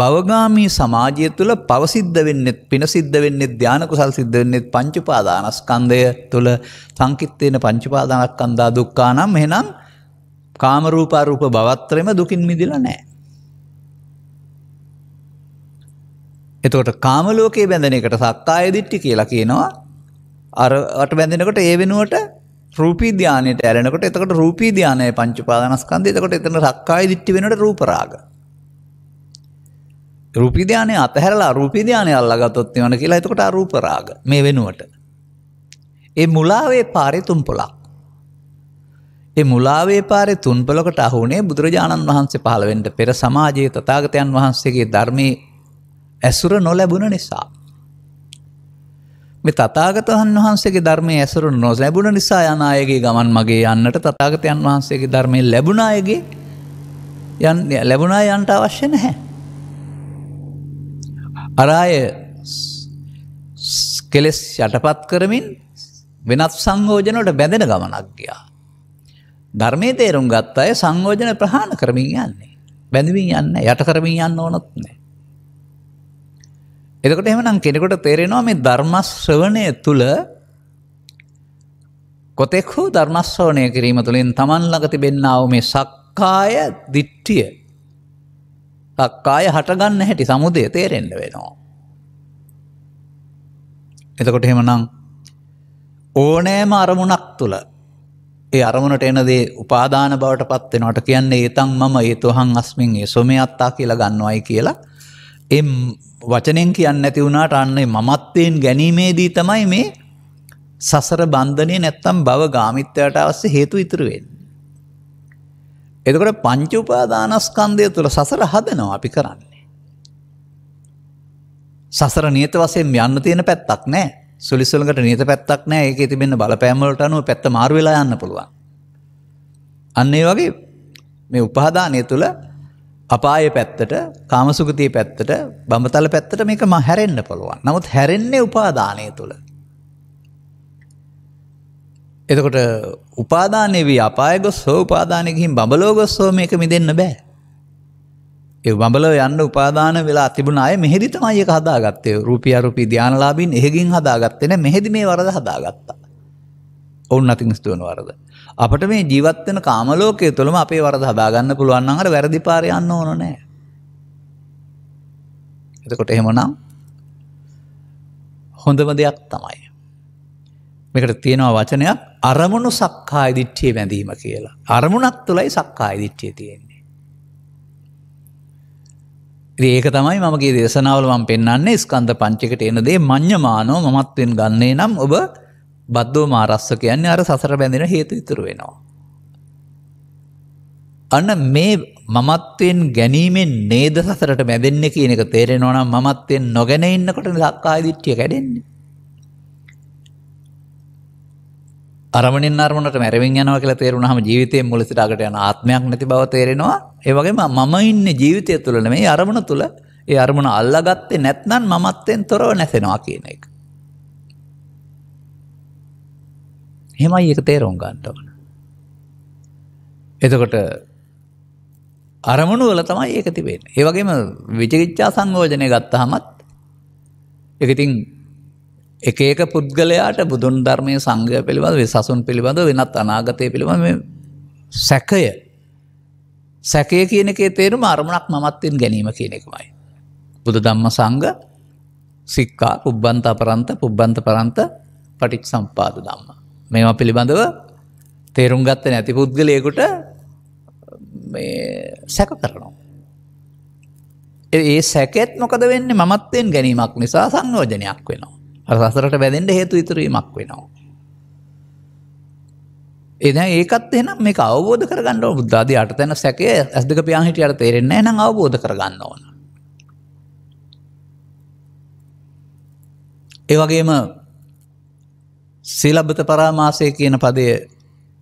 S2: භවගාමී සමාජය තුළ පවසිද්ධ වෙන්නෙත් පින සිද්ධ වෙන්නෙත් ධානකුසල් සිද්ධ වෙන්නෙත් පංචුපාදානස්කන්දය තුළ සංකිත්තයන පංචුපාදානක්කන්දා දුක්කා නම් එහෙනම් කාමරූපාරූප බවත්තරම දුකින් මිදිල නෑ. එතකොට කාමලෝකයේ බැඳෙන එකට සක්කාය දිට්ටි කියලා කියනවා අරට බැඳෙනකොට ඒ වෙනුවට රූපී ධානයට ඇරෙනකොට එතකට රූපී ධානය පංචුපාදනස්කන්ද එතකොට එතන රක්කායි දිට්ටි වෙනට රූපරාග රුපිධානය අතහැරලා රුපිධානය අල්ලගතොත් වන කියලා එතකොට අරූපරාග මේ වෙනුවට. ඒ මුලාවේ පාරි තුම්පොලක්. ඒ මුලාවේ පාරි තුන්පලකට අහුනේ බුදුරජාණන් වහන්සේ පහළවෙන්ට පෙර සමාජයේ තතාගතයන් වහන්සේගේ ධර්මය ඇසුර නොලැබුණ නිසා. මේ තතාගතයන් වහන්සේගේ ධර්මය ඇසුරු නොස් ලැබුණ නිසා යන අයගේ ගමන් මගේ යන්නට තතාගතයන් වහන්සේගේ ධර්මය ලැබුණ අයගේ යන් ලැබුණා යන්ට අවශ්‍ය නැහැ. අරාය කෙලෙස් යටපත් කරමින් වෙනත් සංගෝජනට බැඳෙන ගමනක් ගියා. ධර්මය තේරුම් ගත් අය සංගෝජන ප්‍රහාණ කරමින් යන්නේ. බැඳමින් යන්න යට කරමින් යන්න ඕනොත් නෑ. එතකොට එහෙමනම් කෙනෙකුට තේරෙනවා මේ ධර්මශ්‍රවණය තුළ කොතෙක් හෝ ධර්මශ්‍රවණය කිරීම තුළින් තමන් ළඟ තිබෙන්නාව මේ සක්කාය දිට්ඨිය සක්කාය හටගන්න හැටි සමුදය තේරෙන්ඩ වෙනවා. එතකොට එහෙමනම් ඕනෑම අරමුණක් තුළ ඒ අරමුණට එනදේ උපාදාන බවට පත්වෙනට කියන්නේ ඒතන් මම ඒතුහන් අස්මින් ඒ සොමේ අත්තා කියලා ගන්නවයි කියලා එම් වචනෙන් කියන්න ඇති වුණට අන්නේ මමත්තයෙන් ගැනීමේදී තමයි මේ සසර බන්ධනය නැත්තම් බව ගාමිත්‍යයට අවස්ස හේතු ඉතුරුවෙන්. එතකොට පංච උපාදානස්කන්ධය තුළ සසර හදනවා අපි කරන්නේ. සසර නියත වශයෙන් යන්න තියෙන පැත්තක් නෑ. සුලිසුලකට නියත පැත්තක් නෑ. ඒකේ තිබෙන බලපෑමවලට අනුව පැත්ත මාරු වෙලා යන්න පුළුවන්. අන්න ඒ වගේ මේ උපාදානය තුළ අපාය පැත්තට කාමසුගතිය පැත්තට බඹතල පැත්තට මේක ම හැරෙන්න්න පුළුවන් නමුත් හැරෙන්නේ උපාදානය තුළ එතකොට උපාදානය වී අපායගොස් හෝ උපාදානයකින් බඹලෝගොස් හෝ මේක මිදන්න බෑ. ඒ බඹලව යන්න උපාදාන වෙලා තිබුණ අය මෙහෙදි තමයි ඒක හදාගත්තේ රුපිය රුපී ධානලාබින් එහෙකින් හදාගත්තෙන මෙහෙදි මේ වරද හදාගත්තා. ඔවුන් අතින් ස්තුවන වරද. අපට මේ ජීවත්වන කාමලෝකය තුළම අපේ වරද හදාගන්න පුළුවන් අහර වැරදි පාරයන්න ඕන නෑ. එතකොට එහෙමනම් හොඳම දෙයක් තමයි. මේකට තියෙනවා වචනයක් අරමුණු සක්කා දිට්ඨිය වැඳීම කියලා. අරමුණක් තුළයි සක්කා දිට්ඨිය තියෙන්නේ. ඒක තමයි මමගේ දේශනාවල මම පෙන්වන්නේ ස්කන්ධ පංචයකට එන දේ මඤ්ඤමානෝ මමත්වෙන් ගන්නේ නම් ඔබ බද්දෝ මාරස්ස කියන්නේ අර සසර බැඳෙන හේතු ඉතුරු වෙනවා. අන්න මේ මමත්වෙන් ගැනීමෙන් නේද සසරට බැඳෙන්නේ කියන එක තේරෙනවා නම් මමත්වෙන් නොගෙන ඉන්නකොට සක්කාය දිට්ඨිය කැඩෙන්නේ. අරමනින් අරමුණට මැරවින් යනවා කියලා තේරුණාම ජීවිතයේ මුලසිටාකට යන ආත්මයක් නැති බව තේරෙනවා. ඒ වගේම මම ඉන්නේ ජීවිතය තුළ නෙමෙයි අරමුණ තුළ. ඒ අරමුණ අල්ලාගත්තේ නැත්නම් මමත්වෙන් තොරව නැසෙනවා කියන එක. එහෙමයි ඒක තේරුම් ගන්න ඕන. එතකොට අරමුණු වල තමයි ඒක තිබෙන්නේ. ඒ වගේම විචිකිච්ඡා සංයෝජනය ගත්තාමත් ඒක ඉතින් එක ඒක පුද්ගලයාට බුදුන් ධර්මය සංගය පිළිබඳ සසුන් පිළිබඳ වෙනත් අනාගතය පිළිබඳ සැකය සැකය කියන එකේ තේරුම අරමුණක් මමත්තෙන් ගැනීම කියන එකමයි. බුදු දම්ම සංග සික්කා පුබ්බන්ත අපරන්ත පුබ්බන්ත පරන්ත පටික් සම්පාද දම්ම. මෙම පිළිබඳව තේරුම් ගත්ත නැති පුද්ගලයකුට සැක කරනවා. ඒ සැකෙත් මොකද වෙන්නේ මමත්තයෙන් ගැනීමක් නිසා සංයෝජනයක් වෙනවා. අර සසරට බැඳෙන්ට හේතු ඉතුරීමක් වෙනවා. එන ඒකත් එනම් මේ අවබෝධ කරගන්න බුද්ධාද අට තැන සැකය ඇස්දක පියා හිටියට තේරෙන්නේ නම් අවබෝධ කරගන්න ඕන. ඒවගේම සීලබ්බත පරාමාසය කියන පදය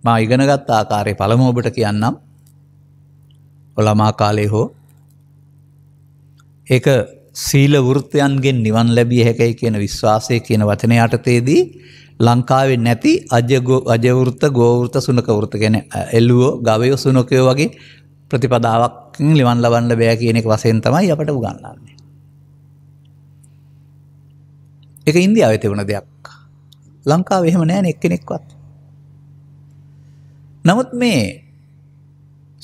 S2: මා ඉගෙනගත් ආකාරය පළමු ඔබට කියන්නම් ඔලමා කාලේ හෝ ඒක සීල වෘත්තයන්ගෙන් නිවන් ලැබිය හැකයි කියන විශ්වාසය කියන වචන යටතේදී ලංකාවේ නැති අජවෘත ගෝවෘත සුනක වෘත ගැන එල්ලුවෝ ගවයෝ සුනකයෝ වගේ ප්‍රතිපදාවක් ලිවන් ලබන්න බෑ කියන එක වසයෙන් තමයි අපට උගන්නන්නේ. එක ඉන්දියාව තිබුණ දෙයක් ලංකාව එහෙම නෑන එක්කෙනෙක්වත්. නමුත් මේ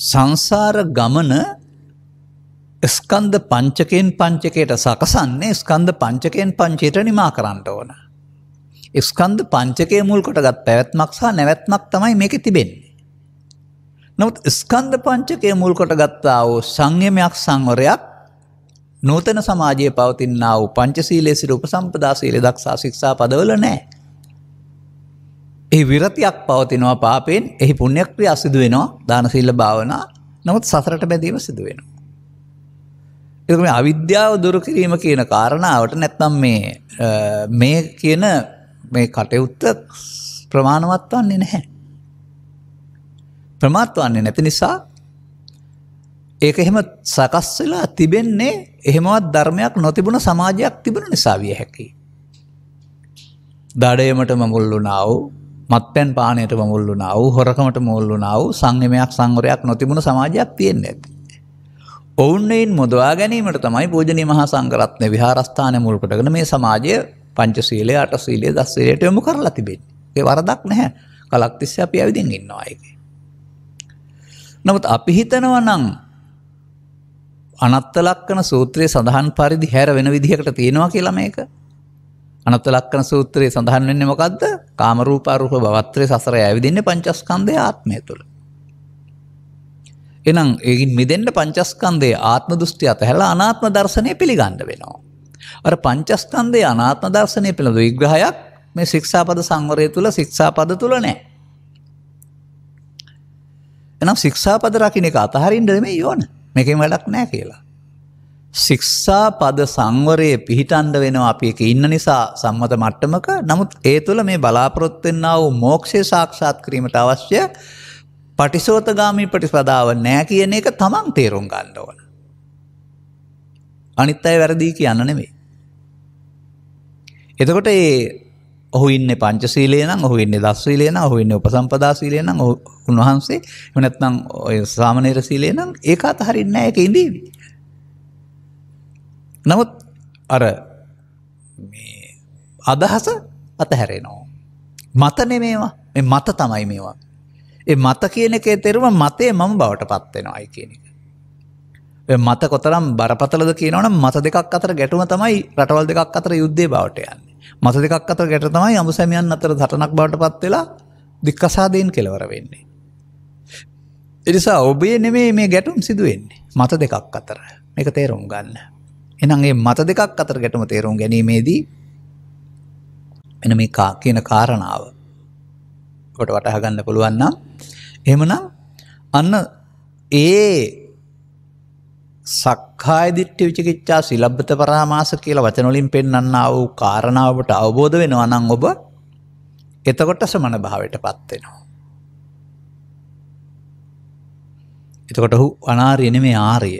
S2: සංසාර ගමන ස්කන්ධ පංචකයෙන් පංචකයට සකසන්නේ ස්කන්ධ පංචකයෙන් පංචයට නිමා කරන්නට ඕන. ස්කන්ධ පංචකය මුල් කොටගත් පැවැත්මක් සහ නැවැත්මක් තමයි මේක තිබෙන්නේ. නොත් ස්කන්ධ පංචකය මුල් කොටගත්තා වූ සංයමයක් සංවරයක් නූතන සමාජයේ පවතින්නා වූ පංචසීලයේ සිට උපසම්පදා සීලය දක්සා ශික්ෂා පදවල නැහැ. ඒ විරතියක් පවතිනවා පාපයෙන් එහි පුණ්‍ය ක්‍රියා සිදු වෙනවා දාන සීල භාවනා. නමුත් සසරට බැඳීම සිදු වෙනවා. එතක මේ අවිද්‍යාව දුරු කිරීම කියන කාරණාවට නැත්නම් මේ මේ කියන මේ කටයුත්ත ප්‍රමාණවත් වන්නේ නැහැ. ප්‍රමාත් වන්නේ නැති නිසා ඒක එහෙම සකස් වෙලා තිබෙන්නේ එහෙමවත් ධර්මයක් නොතිබුණ සමාජයක් තිබුණ නිසා විය හැකියි. දඩයමටම මුල් වුණා වූ මත්පැන් පානයටම මුල් වුණා වූ හොරකමට මුල් වුණා වූ සංයමයක් සංවරයක් නොතිබුණ සමාජයක් තියෙන්නේ නැති. ඔවුන්නෙන් මුදවා ගැනීමට තමයි පෝජනය මහා සංකරත්නය විහාරස්ථානය මුල්කටගෙන මේ සමාජය පංචසීලය අට සීලය දස්සේලයට යොමු කරලා තිබෙන් ඒ වරදක් නැහැ කලක්තිස්ස අපි ඇවිදින් ඉන්නවා අයක. නමුත් අපි හිතනව නං අනත්තලක්කන සූත්‍රයේ සඳහන් පරිදි හැර වෙන විදිහකට තියෙනවා කියලා මේක අනත්ත ලක්කන සූත්‍රයේ සඳහන් වෙන්නේ මොකක්ද කාමරූපාරූප භවත්‍රයේ සසර ඇවිදින්නේ පංචස්කන්ධය ආත්මය තුළ එනම් ඒගින් මිදෙන්ට පංචස්කන්දේ ආත්ම දෘෂ්ටි අතහැල අනාත්ම දර්ශනය පිළිගණ්ඩ වෙනවා. අර පංචස්කන්දේ අනාත්ම දර්ශනය පිළඳ විග්‍රහයක් මේ ශික්ෂාපද සංවරය තුළ ශික්ෂාපද තුළ නෑ. එනම් ශික්ෂාපද රකින එක අතහරින්ට මේ යෝන මේකින් වැඩක් නෑ කියලා. ශික්ෂා පද සංවරයේ පිහිටන්ඩ වෙනවා අපි එක ඉන්න නිසා සම්මත මට්ටමක නමුත් ඒ තුළ මේ බලාපොරොත්වෙන්න්නාව මෝක්ෂය සාක්ෂාත් කිරීමට අවශ්‍ය පටිසෝතගාමී ප්‍රටිපදාව නෑ කියන එක තමන් තේරුම් ගන්න ඕන. අනිත් අය වැරදිී කියන්න නෙමේ. එතකොට ඒ ඔහුඉන්න පංචසීලේන ඔහුඉන්න දස්වීලේන ඔහුඉන්න උපසම්පදාශීලයන උන්වහන්සේ වනත්නම් ඔය සාමනේර සීලේනම් ඒක අතහරින්න එක ඉඳීවී. නමුත් අර අදහස අතහැරෙනෝ. මත නෙමේවා මත තමයි මේවා ඒ මත කියන එකේ තෙරුම මතේ මම බවට පත්වෙනවායි කියන එක. මත කොතරම් බරපතලද කියනවන මත දෙකක් අතර ගැටුම තමයි රටවල් දෙකක් අතර යුද්ධේ බවට යන්නේ. මත දෙකක් අතර ගැට තමයි අමුසැමියන් අතර සටනක් බවට පත්වෙලා දික්කසාදයෙන් කෙලවර වෙන්නේ. එනිසා ඔබේ නෙමේ මේ ගැටුම් සිදුවෙන්නේ මත දෙකක් අතර මේක තේරුම් ගන්න. එනන්ගේ මත දෙකක් අතර ගැටම තේරුම් ගැනීමේදී එන මේ කියන කාරණාව කොට වටහගන්න පුළුවන්නම් එහෙමනම් අන්න ඒ සක්කාය දිට්ඨි විචිකිච්ඡා සිලබ්බත පරාමාස කියලා වචන වලින් පෙන්වන්නා වූ කාරණාවට අවබෝධ වෙනවා නම් ඔබ එතකොට සමන භාවයටපත් වෙනවා. එතකොට ඔහු අනාර්ය නෙමෙයි ආර්ය.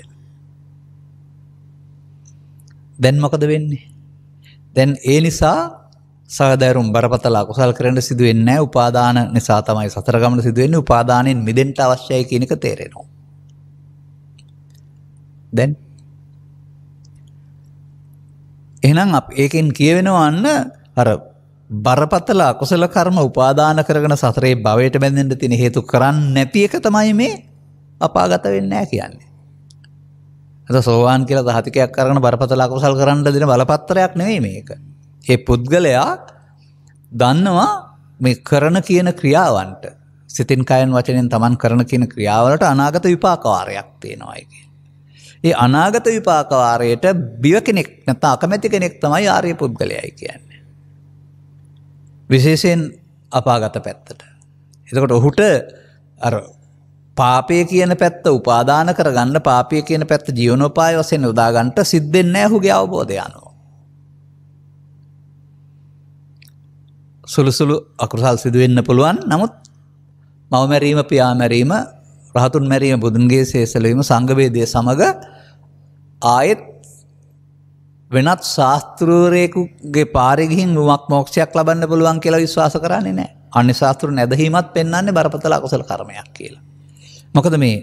S2: දැන් මොකද වෙන්නේ? දැන් ඒ නිසා සහදෑරුම් බරපතලා කුසල් කරන්න සිදුවෙන්න උපාදාන නිසා තමයි සතරගමන සිදුවෙන්න උපාදානයෙන් මිදෙන්ට අවශ්‍යය කියනක තේරෙනවා. දැන් එහෙනම් අප ඒකෙන් කියවෙනවන්න අර බරපතල අකුසල කර්ම උපාදාන කරගෙන සතරේ භවයට බැඳෙන්න තියෙන හේතු කරන්නේ නැති එක තමයි මේ අපාගත වෙන්නේ නැහැ කියන්නේ. අද සෝවාන් කියලා දහතිකයක් අරගෙන බරපතල අකුසල් කරන්න දෙන බලපත්‍රයක් නෙවෙයි මේක. ඒ පුද්ගලයා දන්නවා මේ කරන කියන ක්‍රියාවන්ට සිතින් කයන් වචනෙන් තමන් කරන කියන ක්‍රියාවලට අනාගත විපාකවාරයක් තියෙනවායගේ. ඒ අනාගත විපාකවාරයට බිව කෙනෙක් නැත අකමැති කෙනෙක් තමයි ආරය පුද්ගලයයි කියන්නේ. විශේෂයෙන් අපාගත පැත්තට. එතකොට ඔහුට පාපය කියන පැත්ත උපාදාන කරගන්න පාපය කියන පැත්ත ජීවනෝපාය වසයෙන් යොදාගන්ට සිද්ධෙන්නේ ඇහුගේ අවබෝධයනවා. සුළුසුළු අකුසල් සිදුවෙන්න පුළුවන් නමුත් මවමැරීම පියාමැරීම රහතුන් මැරීම බුදුන්ගේ සේසලවීම සංගවේදය සමඟ ආයෙත් වෙනත් ශාස්තෘරයකුගේ පාරිගින් මුවක් මෝක්ෂයක් ලබන්න පුළුවන් කියලා විශ්වාස කරන්නේ නෑ අනි ශාස්තෘ නැදහීමත් පෙන්න්නේ බරපතල අකුසල කරමයක් කියලා. මොකද මේ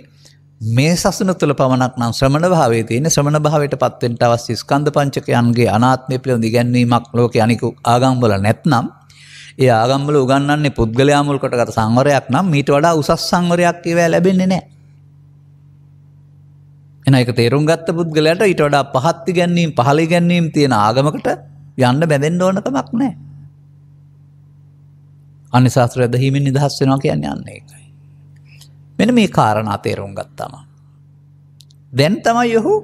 S2: මේ සසන තුළ පමණක් නම් ශ්‍රමණ භාවේ තියෙන ශ්‍රමණ භාවයට පත්වෙන්ට අවස් ස්කන්ධ පංචකයන්ගේ අනාත්මය පිළිබඳ ඉගැන්වීමක් ලෝක අනිකු ආගම්බල නැත්නම් ඒ ආගම්වල උගන්න්නේ පුද්ගලයා මුල් කොටගත සංවරයක් නම් මීට වඩා උසස් සංවරයක් ඒවා ලැබෙන්නේ නැහැ. එන එක තේරුම් ගත්ත පුද්ගලයාට ඊට වඩා පහත් ඉගැන්වීම් පහළ ඉගැන්වීම් තියෙන ආගමකට යන්න බැඳෙන්න ඕන කමක් නැහැ. අනිසාස්ත්‍රය දහීමෙන් නිදහස් වෙනවා කියන්නේ අන්න ඒකයි. මෙන්න මේ කාරණා තේරුම් ගත්තම දැන් තමයි ඔහු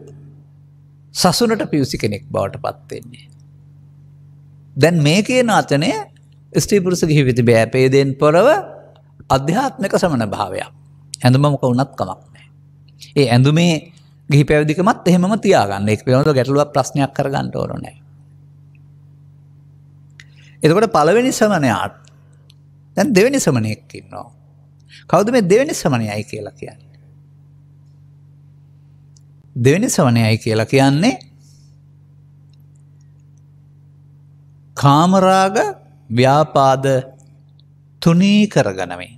S2: සසුනට පිවිසි කෙනෙක් බවට පත් වෙන්නේ. දැන් මේ කියන අතනේ ස්ත්‍රීපුරුස ගිහිවිති බෑපේදයෙන් පොරව අධ්‍යාත්මක සමන භාවයක් ඇඳුමමක වුණත් කමක්නෑ. ඒ ඇඳුමේ ගිහි පැවිදිකමත් එහෙම තියාගන්න එක පිනොට ගැටලුව ප්‍රශ්නයක් කරගන්නට ඕරනෑ. එතකොට පළවෙනි සමනයාත් දැන් දෙවැනි සමනයක්කින්නවා. කවුද මේ දෙවැනි සමනයයි කියලා කියන්න. දෙවැනි සවනයයි කියලා කියන්නේ කාමරාග ව්‍යාපාද තුනී කරගනමින්.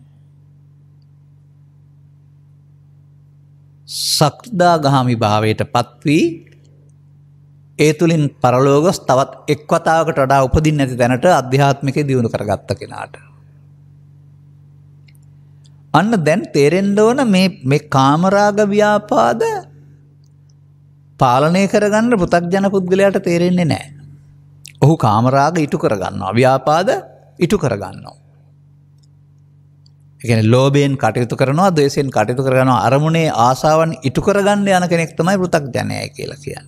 S2: සක්දාගාමි භාවයට පත්වී ඒ තුළින් පරලෝගොස් තවත් එක්වතාවකට වඩා උපදින් නැති දැනට අධ්‍යාත්මික දියුණු කරගත්ත කෙනාට. අන්න දැන් තේරෙන්ඩෝන මේ කාමරාග ව්‍යාපාද පාලනය කරගන්න පුතක් ජන පුද්ගලයාට තේරෙන්නේ නෑ. ඔහු කාමරාග ඉටු කරගන්නවා ව්‍යාපාද ඉටු කරගන්නවා. එකන ලෝබයෙන් කටයුතු කරනවා දේශයෙන් කටයුතු කරගනවා අරමුණේ ආසාවන් ඉටු කරගන්න යන කෙනෙක් තමයි පෘතක් ජනය කියලා කියන්න.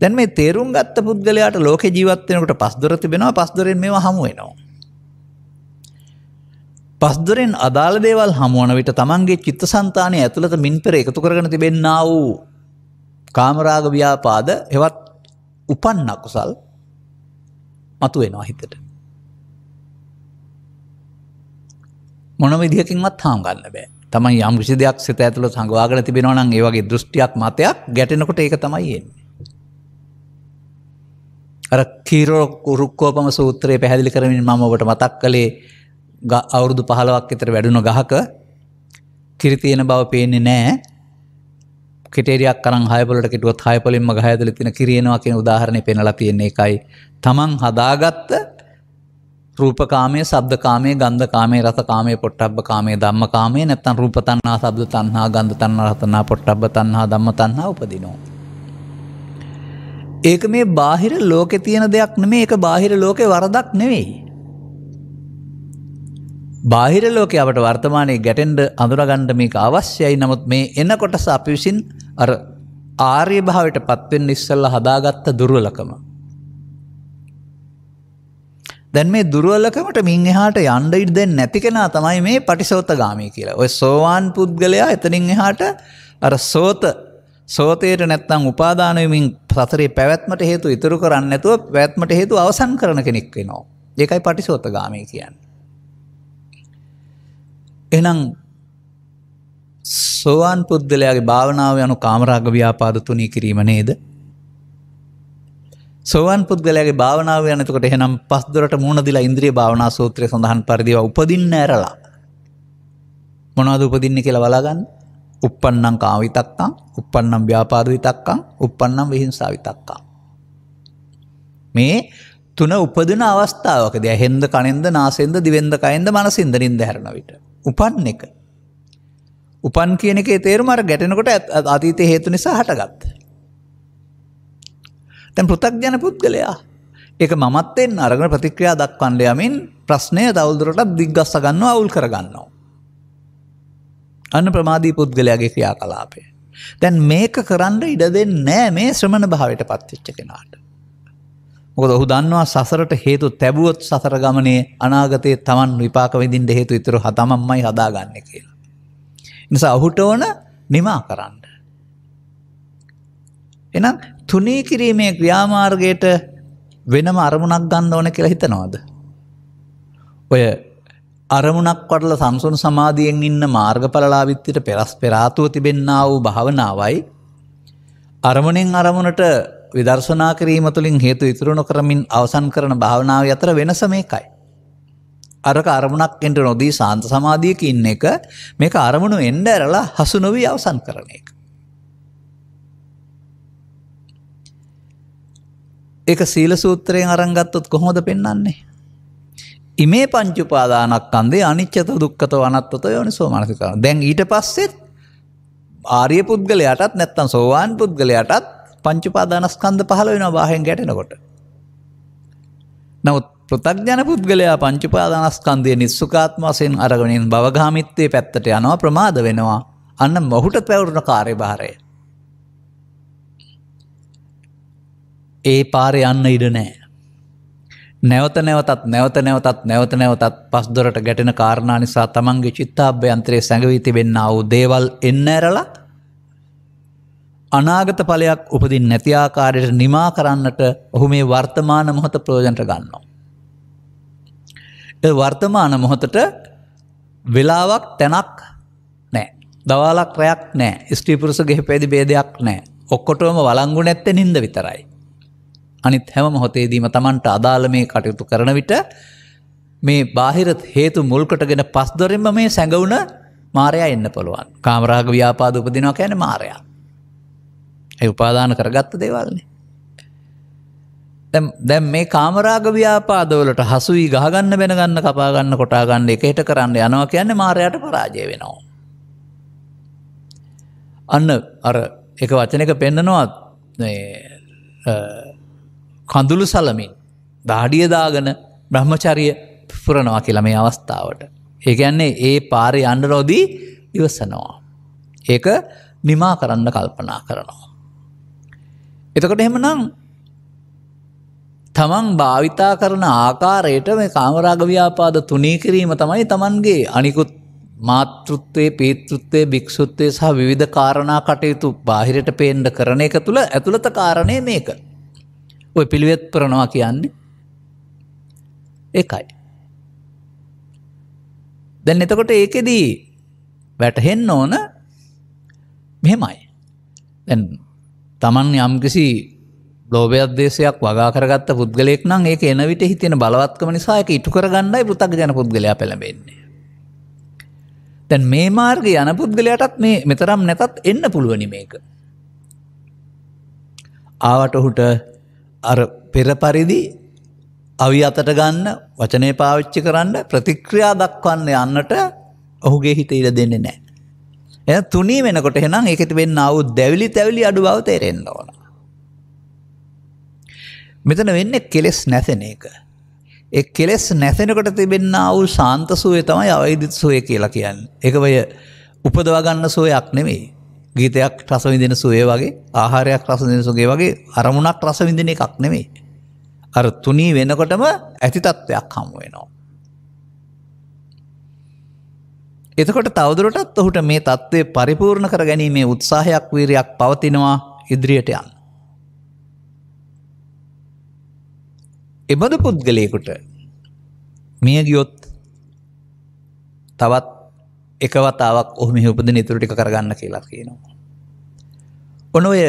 S2: දැන් මේ තේරුම් ගත්ත පුද්ගලයාට ලෝක ජීවත්වෙනකට පස්දොර තිබෙනවා පස්දොරෙන් මේ හමුවෙනවා. පස්දොරෙන් අදාළ දේවල් හමුවන විට තමන්ගේ චිත්ත සන්තානය ඇතුළත මින් පෙර එකතු කරගන තිබෙන්න්න වූ කාමරාග ව්‍යාපාද එවත් උපන්න අකුසල් මතු වෙනවා හිතට. මොන විදිහකින්වත් හාම් ගන්න බෑ තමයි යම් කිසි දෙයක් සිත ඇතුළ සංගවාගෙන තිබෙනවා නම් ඒ වගේ දෘෂ්ටියක් මතයක් ගැටෙනකොට ඒක තමයි එන්නේ. අර කීරෝ කුරුක්කෝපම සූත්‍රයේ පැහැදිලි කරමින් මම ඔබට මතක් කළේ අවුරුදු 15ක් විතර වැඩුණ ගහක කිරි තියෙන බව පේන්නේ නැහැ. කෙටේරයක් කරන් හයපලට කෙටුවත් හයපලින්ම ගහයදල තින කිරියනවා කියෙන උදාහරණය පෙනල තියෙන්නේ එකයි. තමන් හදාගත්ත රූපකාමය සබ්දකාමය ගන්ධකාමේ රථකාමේ පොට්ටබ්බ කාමේ දම්ම කාමේ නැත්තන් රූපතන්නා සබ්ද තන්හා ගන්ධ තන්න රතනා පොට්ටබ්බ තන්හා දම්ම තන්නා උපදිනවා. ඒක මේ බාහිර ලෝකෙ තියෙන දෙයක් නෙමේ එක බාහිර ලෝකෙ වරදක් නෙවෙයි. බාහිර ලෝකයේ අපට වර්තමානයේ ගැටෙන්ඩ අඳුරගණ්ඩ මේක අවශ්‍යයි නමුත් මේ එන්නකොටස අපි විසින් අර ආර්ය භාවට පත්වෙන් ඉස්සල්ල හදාගත්ත දුර්වලකම. දැන් මේ දුරුවලකමට මින් එහාට යන්ඩ ඉඩ දෙන්න නැති කෙනා තමයි මේ පටිසෝත ගාමී කියලා ඔය සෝවාන් පුද්ගලයා එතනින් එහාට අර සෝත සෝතයට නැත්තං උපාදානයමින් සතරේ පැවැත්මට හේතු ඉතුරු කරන්න ඇතුව පැත්මට හේතු අවසන් කරන කෙනෙක් වෙනවා. දෙකයි පටිසෝත ගාමී කියන්න. එනම් සෝවාන් පුද්ගලයාගේ භාවනාව යනු කාමරාග ව්‍යාපාද තුනී කිරීම නේද. සෝවන් පුද්ගලයාගේ භාවනාව යනතකොට එහෙනම් පස්දුරට මුණදිලා ඉන්ද්‍රිය භාවනා සූත්‍රය සඳහන් පරිදිව උපදින්න ඇරලා. මොනවද උපදින්න කියලා බලාගන්න උප්පන්නම් කාවිතක්කා උප්පන්නම් ව්‍යාපාද විතක්කා උප්පන්නම් විහිංසා විතක්කා. මේ තුන උපදින අවස්ථාවකද හෙන්ද කනෙන්ද නාසෙන්ද දිවෙන්ද කයින්ද මනසින්ද නින්ද හැරන විට. උපන් එක. උපන් කියන එක තේරුම අර ගැටෙනකොට අතීත හේතු නිසා හටගත්. තැන් පෘතක්ජන පුද්ගලයා ඒක මමත්තෙන් අරගෙන ප්‍රතික්‍රියා දක්වන්න යමින් ප්‍රශ්නය දවල්දුරටත් දිග්ගස්ස ගන්න අවුල් කරගන්නවා. අන්න ප්‍රමාදී පුද්ගලයාගේ ක්‍රියා කලාපය. දැන් මේක කරන්න ඉඩ දෙන්න නෑ මේ ශ්‍රමණ භාවයට පත්තිච්ච කෙනාට. මොකද ඔහු දන්නවා සසරට හේතු තැබුවොත් සසර ගමනේ අනාගතයේ තමන් විපාක විඳින්න හේතු ඉතුරු තමන්මයි හදාගන්නේ කියලා. නිසා ඔහුට ඕන නිමා කරන්න. එහෙනම් තුනී කිරීමේ ක්‍රියාමාර්ගයට වෙනම අරමුණක් ගන්න ඕන කියලා හිතනවද? ඔය අරමුණක් වඩලා සම්සුන් සමාධියෙන් ඉන්න මාර්ගඵලලාභිත්‍යට පෙරස් පෙරාතුව තිබෙන්නා වූ භාවනාවයි අරමුණෙන් අරමුණට විදර්ශනා කිරීම තුළින් හේතු ඉතුරුණු කරමින් අවසන් කරන භාවනාව අතර වෙනස මේකයි. අරක අරමුණක් එන්ට නොදී සාන්ත සමාධියක ඉන්න එක මේක අරමුණු එන්ඩ ඇරලා හසු නොවී අවසන් කරන එක. එක සීල සූත්‍රයෙන් අරංගත්තොත් කොහොමද පෙන්න්නන්නේ. ඉමේ පංචුපාදානක් අන්දේ අනිච්චත දුක්කත වනත්තොත යොනිසෝ මනසිකර දැන් ඊට පස්සෙත් ආරිය පුද්ගලයටත් නැත්තන් සෝවාන් පුද්ගලයටත් පංචුපාදානස්කන්ධ පහළ වෙන බාහෙන් ගැටෙනකොට. නමුත් ප්‍රතක්ජන පුද්ගලයා පංචුපාදානස්කන්ධය නිස්සුකාත්ම වසයෙන් අරගනින් බවගාමිත්තේ පැත්තට යනවා ප්‍රමාද වෙනවා අන්න මොහුට පැවරුණ කාර්යභාරය. ඒ පාරය යන්න ඉඩ නෑ. නැවත නැවතත් නැවත නැවතත් නැවත නැවතත් පස්දොරට ගැටෙන කාරණා නිසා තමන්ගේ චිත්තාභ්‍යන්ත්‍රයේ සැඟවී තිබෙන්න්න වූ දේවල් එන්න ඇරලා අනාගත ඵලයක් උපදින් නැති ආකාරයට නිමා කරන්නට ඔහු මේ වර්තමාන මොහොත ප්‍රයෝජනට ගන්නවා. ඒ වර්තමාන මොහොතට වෙලාවක් තැනක් නෑ. දවාලක් රැයක් නෑ. ස්ත්‍රී පුරුෂ ගෙහපැදි ભેදයක් නෑ. ඔක්කොටම වළංගු නැත්තේ නිින්ද විතරයි. අනිත් හැම මොහොතේදීම Tamanට අදාළ මේ කටයුතු කරන විට මේ බාහිර හේතු මුල් කොටගෙන පස්දොරින්ම මේ සැඟවුණ මායя එන්න පුළුවන්. කාමරාග ව්‍යාපාද උපදිනවා කියන්නේ මායя. ඒ උපාදාන කරගත්ත දේවල්නේ. දැම් මේ කාමරාග ව්‍යාපාදවලට හසුයි ගහගන්න වෙනගන්න කපාගන්න කොටාගන්න එකහිට කරන්න යනවා කියන්නේ මාරයට පරාජය වෙනවා. අන්න අර එක වචනක පෙන්නනවත් කඳුළු සලමින් දාඩියදාගන බ්‍රහ්මචරිය පුරනවා කියලා මේ අවස්ථාවට. ඒගැන්නේ ඒ පාරි අන්න රෝදී ඉවසනවා. ඒක නිමා කරන්න කල්පනා කරනවා. එතකට එහෙමනම් තමන් භාවිතා කරන ආකාරයට මේ කාමරාගව්‍යාපාද තුනී කිරීම තමයි තමන්ගේ අනිකුත් මාතෘත්වයේ පීතෘත්වය භික්‍ෂුත්වය සහ විධ කාරණා කටයුතු බාහිරට පේන්ඩ කරන එක තුළ ඇතුළත කාරණය මේක. ඔය පිළිවෙත් පරනවා කියන්නේ එකයි. දැන් එතකොට ඒකෙදී වැටහෙන්න ඕන මෙහෙමයි. දැන් තමන් යම්කිසි ලෝබයක්දේශයක් වගා කරගත්ත පුද්ගලෙක් නම් ඒක එනවිට හිතෙන බලවත්කම නිසා එක ඉටු කරගන්නයි පෘතක් ජන පුද්ගලයා පෙළබෙන්නේ. තැන් මේ මාර්ග යන පුද්ගලයටත් මේ මෙතරම් නැතත් එන්න පුළුවනි මේක. ආවට ඔහුට අර පෙරපරිදි අවි අතට ගන්න වචනය පාවිච්චි කරන්න ප්‍රතික්‍රියා දක්වන්න යන්නට ඔහුගේ හිත ඉර දෙන්නේ නෑ. එ තුනී වෙනකොට එහෙනම් ඒකෙත් වෙන්න ආවු දැවිලි තැවිලි අඩු බව තේරෙන්න ඕන. මෙතන වෙන්නේ කෙලෙස් නැසෙන එක. ඒ කෙලෙස් නැසෙනකොට තිබෙන්න ආවු ශාන්ත සුවය තමයි අවෛදිත සුවය කියලා කියන්නේ. ඒක වෙය උපදවා ගන්න සුවයක් නෙමෙයි. ගීතයක් රස විඳින සුවය වගේ, ආහාරයක් රස විඳින සුවය වගේ අරමුණක් රස විඳින එකක් නෙමෙයි. අර තුනී වෙනකොටම ඇති තත්වයක් හමු වෙනවා. එතකොට තවදුරටත් ඔහුට මේ තත්ත්වය පරිපූර්ණ කර ගැනීමේ උත්සාහයක් වීරයක් පවතිනවා ඉදිරියට යන්න. එබඳු පුද්ගලයකුට මිය ගියොත් තවත් එකවතාවක් ඔහුම උපද නිතුරටික කරගන්න කියලා කියනවා. ඔන ඔය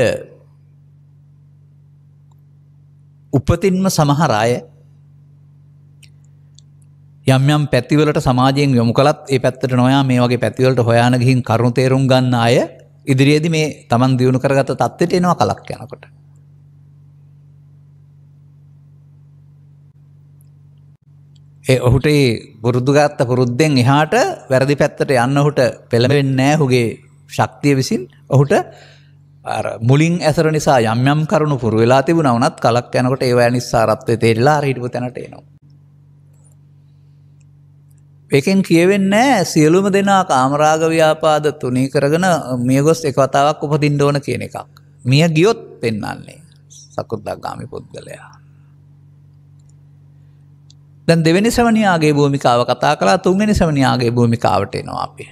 S2: උපතින්ම සමහර අය යම් යම් පැතිවලට සමාජයෙන් යොමු කළත් ඒ පැත්තට නොයා මේ වගේ පැතිවලට හොයාන ගිහින් කරුණු තේරුම් ගන්න අය ඉදිරියේදී මේ Taman දියුණු කරගත தත්ත්වයට එනවා කලක් යනකොට. ඒ ඔහුට ඒ පුරුදු ගත්ත පුරුද්දෙන් එහාට වැරදි පැත්තට යන්න ඔහුට පෙළඹෙන්නේ නැහැ ඔහුගේ ශක්තිය විසින් ඔහුට අර මුලින් ඇසර නිසා යම් යම් කරුණු පුරු වෙලා තිබුණා වුණත් කලක් යනකොට ඒවා නිස්සාරත්වයේ තේරිලා අර හිටපු තැනට එනවා. ඒකෙන් කියවෙන්නේ සියලුම දෙනා කාමරාග ව්‍යාපාද තුනී කරගෙන මියගොස් එක වතාවක් උපදින්න ඕන කියන එකක්. මිය ගියොත් පෙන්වන්නේ සකෘදාගාමි පුද්ගලයා. දැන් දෙවෙනි ශ්‍රමණයාගේ භූමිකාව කතා කළා තුන්වෙනි ශ්‍රමණයාගේ භූමිකාවට එනවා අපි.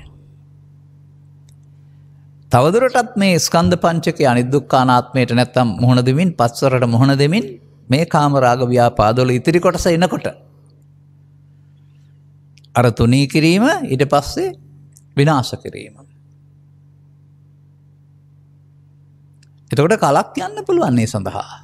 S2: තවදුරටත් මේ ස්කන්ධ පංචකයේ අනිදුක්ඛානාත්මයට නැත්තම් මොහොන දෙමින් පස්වරට මොහොන දෙමින් මේ කාමරාග ව්‍යාපාදවල ඉතිරි කොටස එනකොට අර තුනී කිරීම ඉට පස්සේ විනාශ කිරීම. එතකොට කලක් යන්න පුළුවන්නේ සඳහා.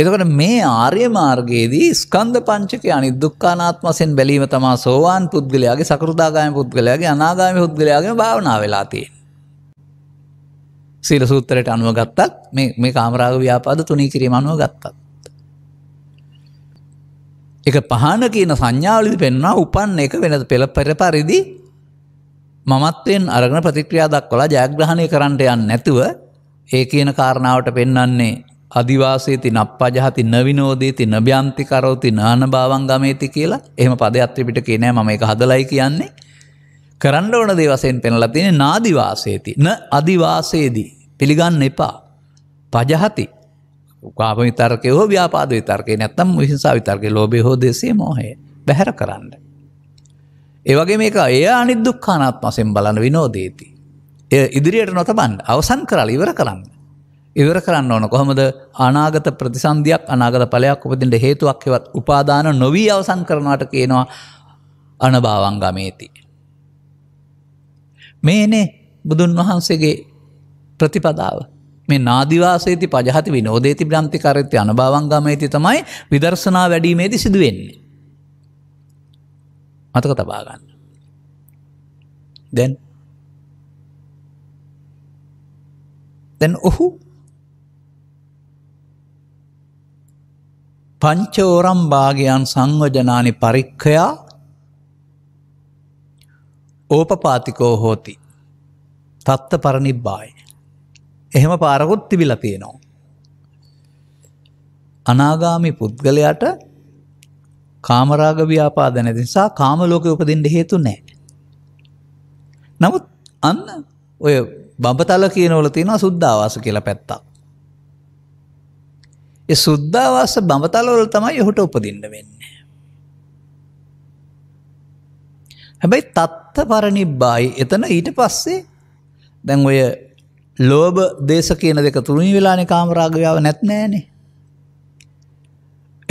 S2: එතකට මේ ආර්ය මාර්ගයේදී ස්කන්ධ පංචක අනි දුක්කානාත්මසෙන් බැලීම තමා සෝවාන් පුද්ගලයාගේ සකෘදාගාම පුද්ගලයාගේ අනාගාම පුද්ගලයාගේ භාවනා වෙලාතියෙන්. සීල සූත්තරයට අනුව ගත්තත් මේ කාමරාග ව්‍යාපාද තුනී කිරීම අනුව ගත්තත්. එක පහන කියන සංඥාවලිද පෙන්වා උපන් එක වෙනද පෙළ පෙර පරිදි මමත්වෙන් අරගෙන ප්‍රතික්‍රියා දක්වලා ජයග්‍රහණය කරන්නට යන්න නැතුව ඒ කියන කාරණාවට පෙන්වන්නේ අධිවාසේති නප්පජහති නවිනෝදේති නභ්‍යන්ති කරෝති නානභාවන් ගමේති කියලා එහෙම පදයත්්‍රපිට කියනෑ මම එක හදලයි කියන්නේ කරන්න ඕන දේවසයෙන් පෙනලා තියෙන නාදිවාසේති න අධිවාසේදී පිළිගන්න එපා පජහති උකාප විතර්කය හෝ ව්‍යාපාද විතර්කය නැත්තම් විහිසා විතර්කය ලෝබය හෝ දෙසේ මෝහය බැහැර කරන්න. ඒවගේ මේක ඒ අනිදුක්කානත් වසෙන් බලන විනෝදේති. එය ඉදිරියට නොතබන් අවසන් කරල ඉවර කරන්න. ඉවර කරන්න ඕන කොහොමද අනාගත ප්‍රතිසන්ධයක් අනාගත පලයක් උපදින්ට හේතුවක් හෙවත් උපාදාන නොවී අවසන් කරනට කියනවා අනභාවංගමේති. මේනේ බුදුන් වහන්සේගේ ප්‍රතිපදාව මේ නාදිවාසේති පජහති විනෝදේති බ්‍රන්ති කරත්ති අනභාවංගමේති තමයි විදර්ශනා වැඩීමේදී සිදුවෙන්නේ. මතක තබාගන්න. දැන් දැන් ඔහු පංචෝරම් භාගයන් සංවජනානි පරික්කයා ඕපපාතිකෝ හෝති තත්ත පරණිබ්බායි. එහෙම පාරකුත් තිබිලා තියෙනවා. අනාගාමි පුද්ගලයාට කාමරාග ව්‍යාපාද නැති නිසා කාම ලෝකෙ උපදින්න හේතු නැහැ. නමුත් අන්න ඔය බඹතල කියනවල තියෙනවා සුද්ධාවාස කියලා පැත්තක්. ඒ සුද්ධාවාස බඹතල වල තමයි ඔහුට උපදින්න වෙන්නේ. හැබැයි තත්ත පරිනිබ්බායි එතන ඊට පස්සේ දැන් ඔය ලෝබ දේශ කියන දෙක තුරුණි වෙලානෙ කාමරාගාව නැත්නෑනේ.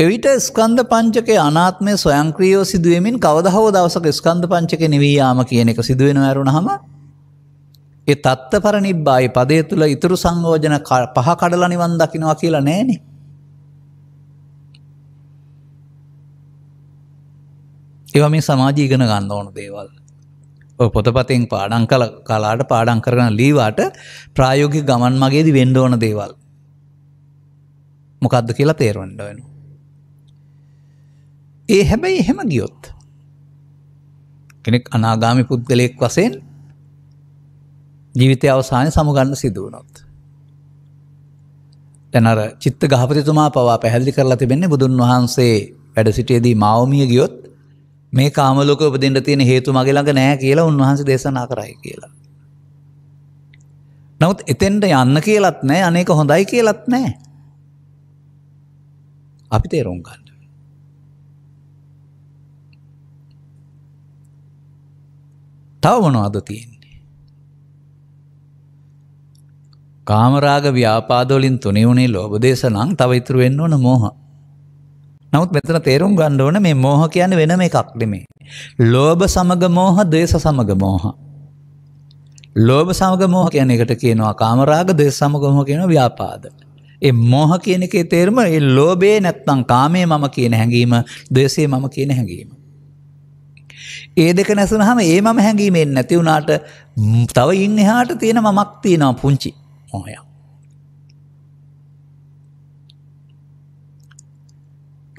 S2: එවිට ස්කන්ධ පංචකේ අනාත්මය ස්වයංක්‍රියෝ සිදුවමින් කවදහව දවසක ස්කන්ධ පංචක නිවීයාම කියන එක සිදුවෙන ඇරුණ හම ඒ තත්තපර නිබ්බායි පදය තුළ ඉතුරු සංගෝජන පහ කඩල නිවන් දකිනවා කියලා නෑනෙ. ඒව මේ සමාජීගන ගන්න ඕනු දේවල්. පොතපතෙන් පාඩං කල කලාට පාඩං කරන ලීවාට ප්‍රායෝගික ගමන් මගේද වෙන්ඩ ඕන දේවල් මොකක්ද කියලා තේරවන්ඩවෙන. ඒ හැබැයි එහෙම ගියොත් කෙනෙක් අනාගාමි පුද්ගලයෙක් වසයෙන් ජීවිතය අවසානය සමුගන්න සිදුවනොත්. තැනර චිත්ත ගහපතිතුමා පවා පැහැදිි කරලා තිබෙන්නේ බුදුන් වහන්සේ වැඩ සිටියදී මවමිය ගියොත් මේ කාමලෝක උපදින්ට තියෙන හේතු මගේ ළඟ නෑ කියලා උන්වහන්සේ දේශනා කරයි කියලා. නමුත් එතෙන්ට යන්න කියලත් නෑ අනේක හොඳයි කියලත් නෑ. අපි තේරුම් ගන්න. තව මොනවද තියෙන්නේ? කාමරාග ව්‍යාපාදවලින් තුනි වුණේ ලෝභ දේශ නම් තව ඉතුරු වෙන්න ඕන මෝහ. නමුත් මෙතන තේරුම් ගන්න ඕන මේ මෝහ කියන්නේ වෙනම එකක් නෙමෙයි. ලෝභ සමග මෝහ, ද්වේෂ සමග මෝහ. ලෝභ සමග මෝහ කියන එකට කියනවා කාමරාග, ද්වේෂ සමග මෝහ කියනවා ව්‍යාපාද. ඒ මෝහ කියන එකේ තේරුම ඒ ලෝභේ නැත්තම් කාමයේ මම කියන හැඟීම, ද්වේෂයේ මම කියන හැඟීම. ඒ දෙක නැසුනහම ඒ මම හැඟීමෙන් නැති වුණාට තව ඉන්න එහාට තියෙන මමක් තියෙනවා පුංචි මොහයක්.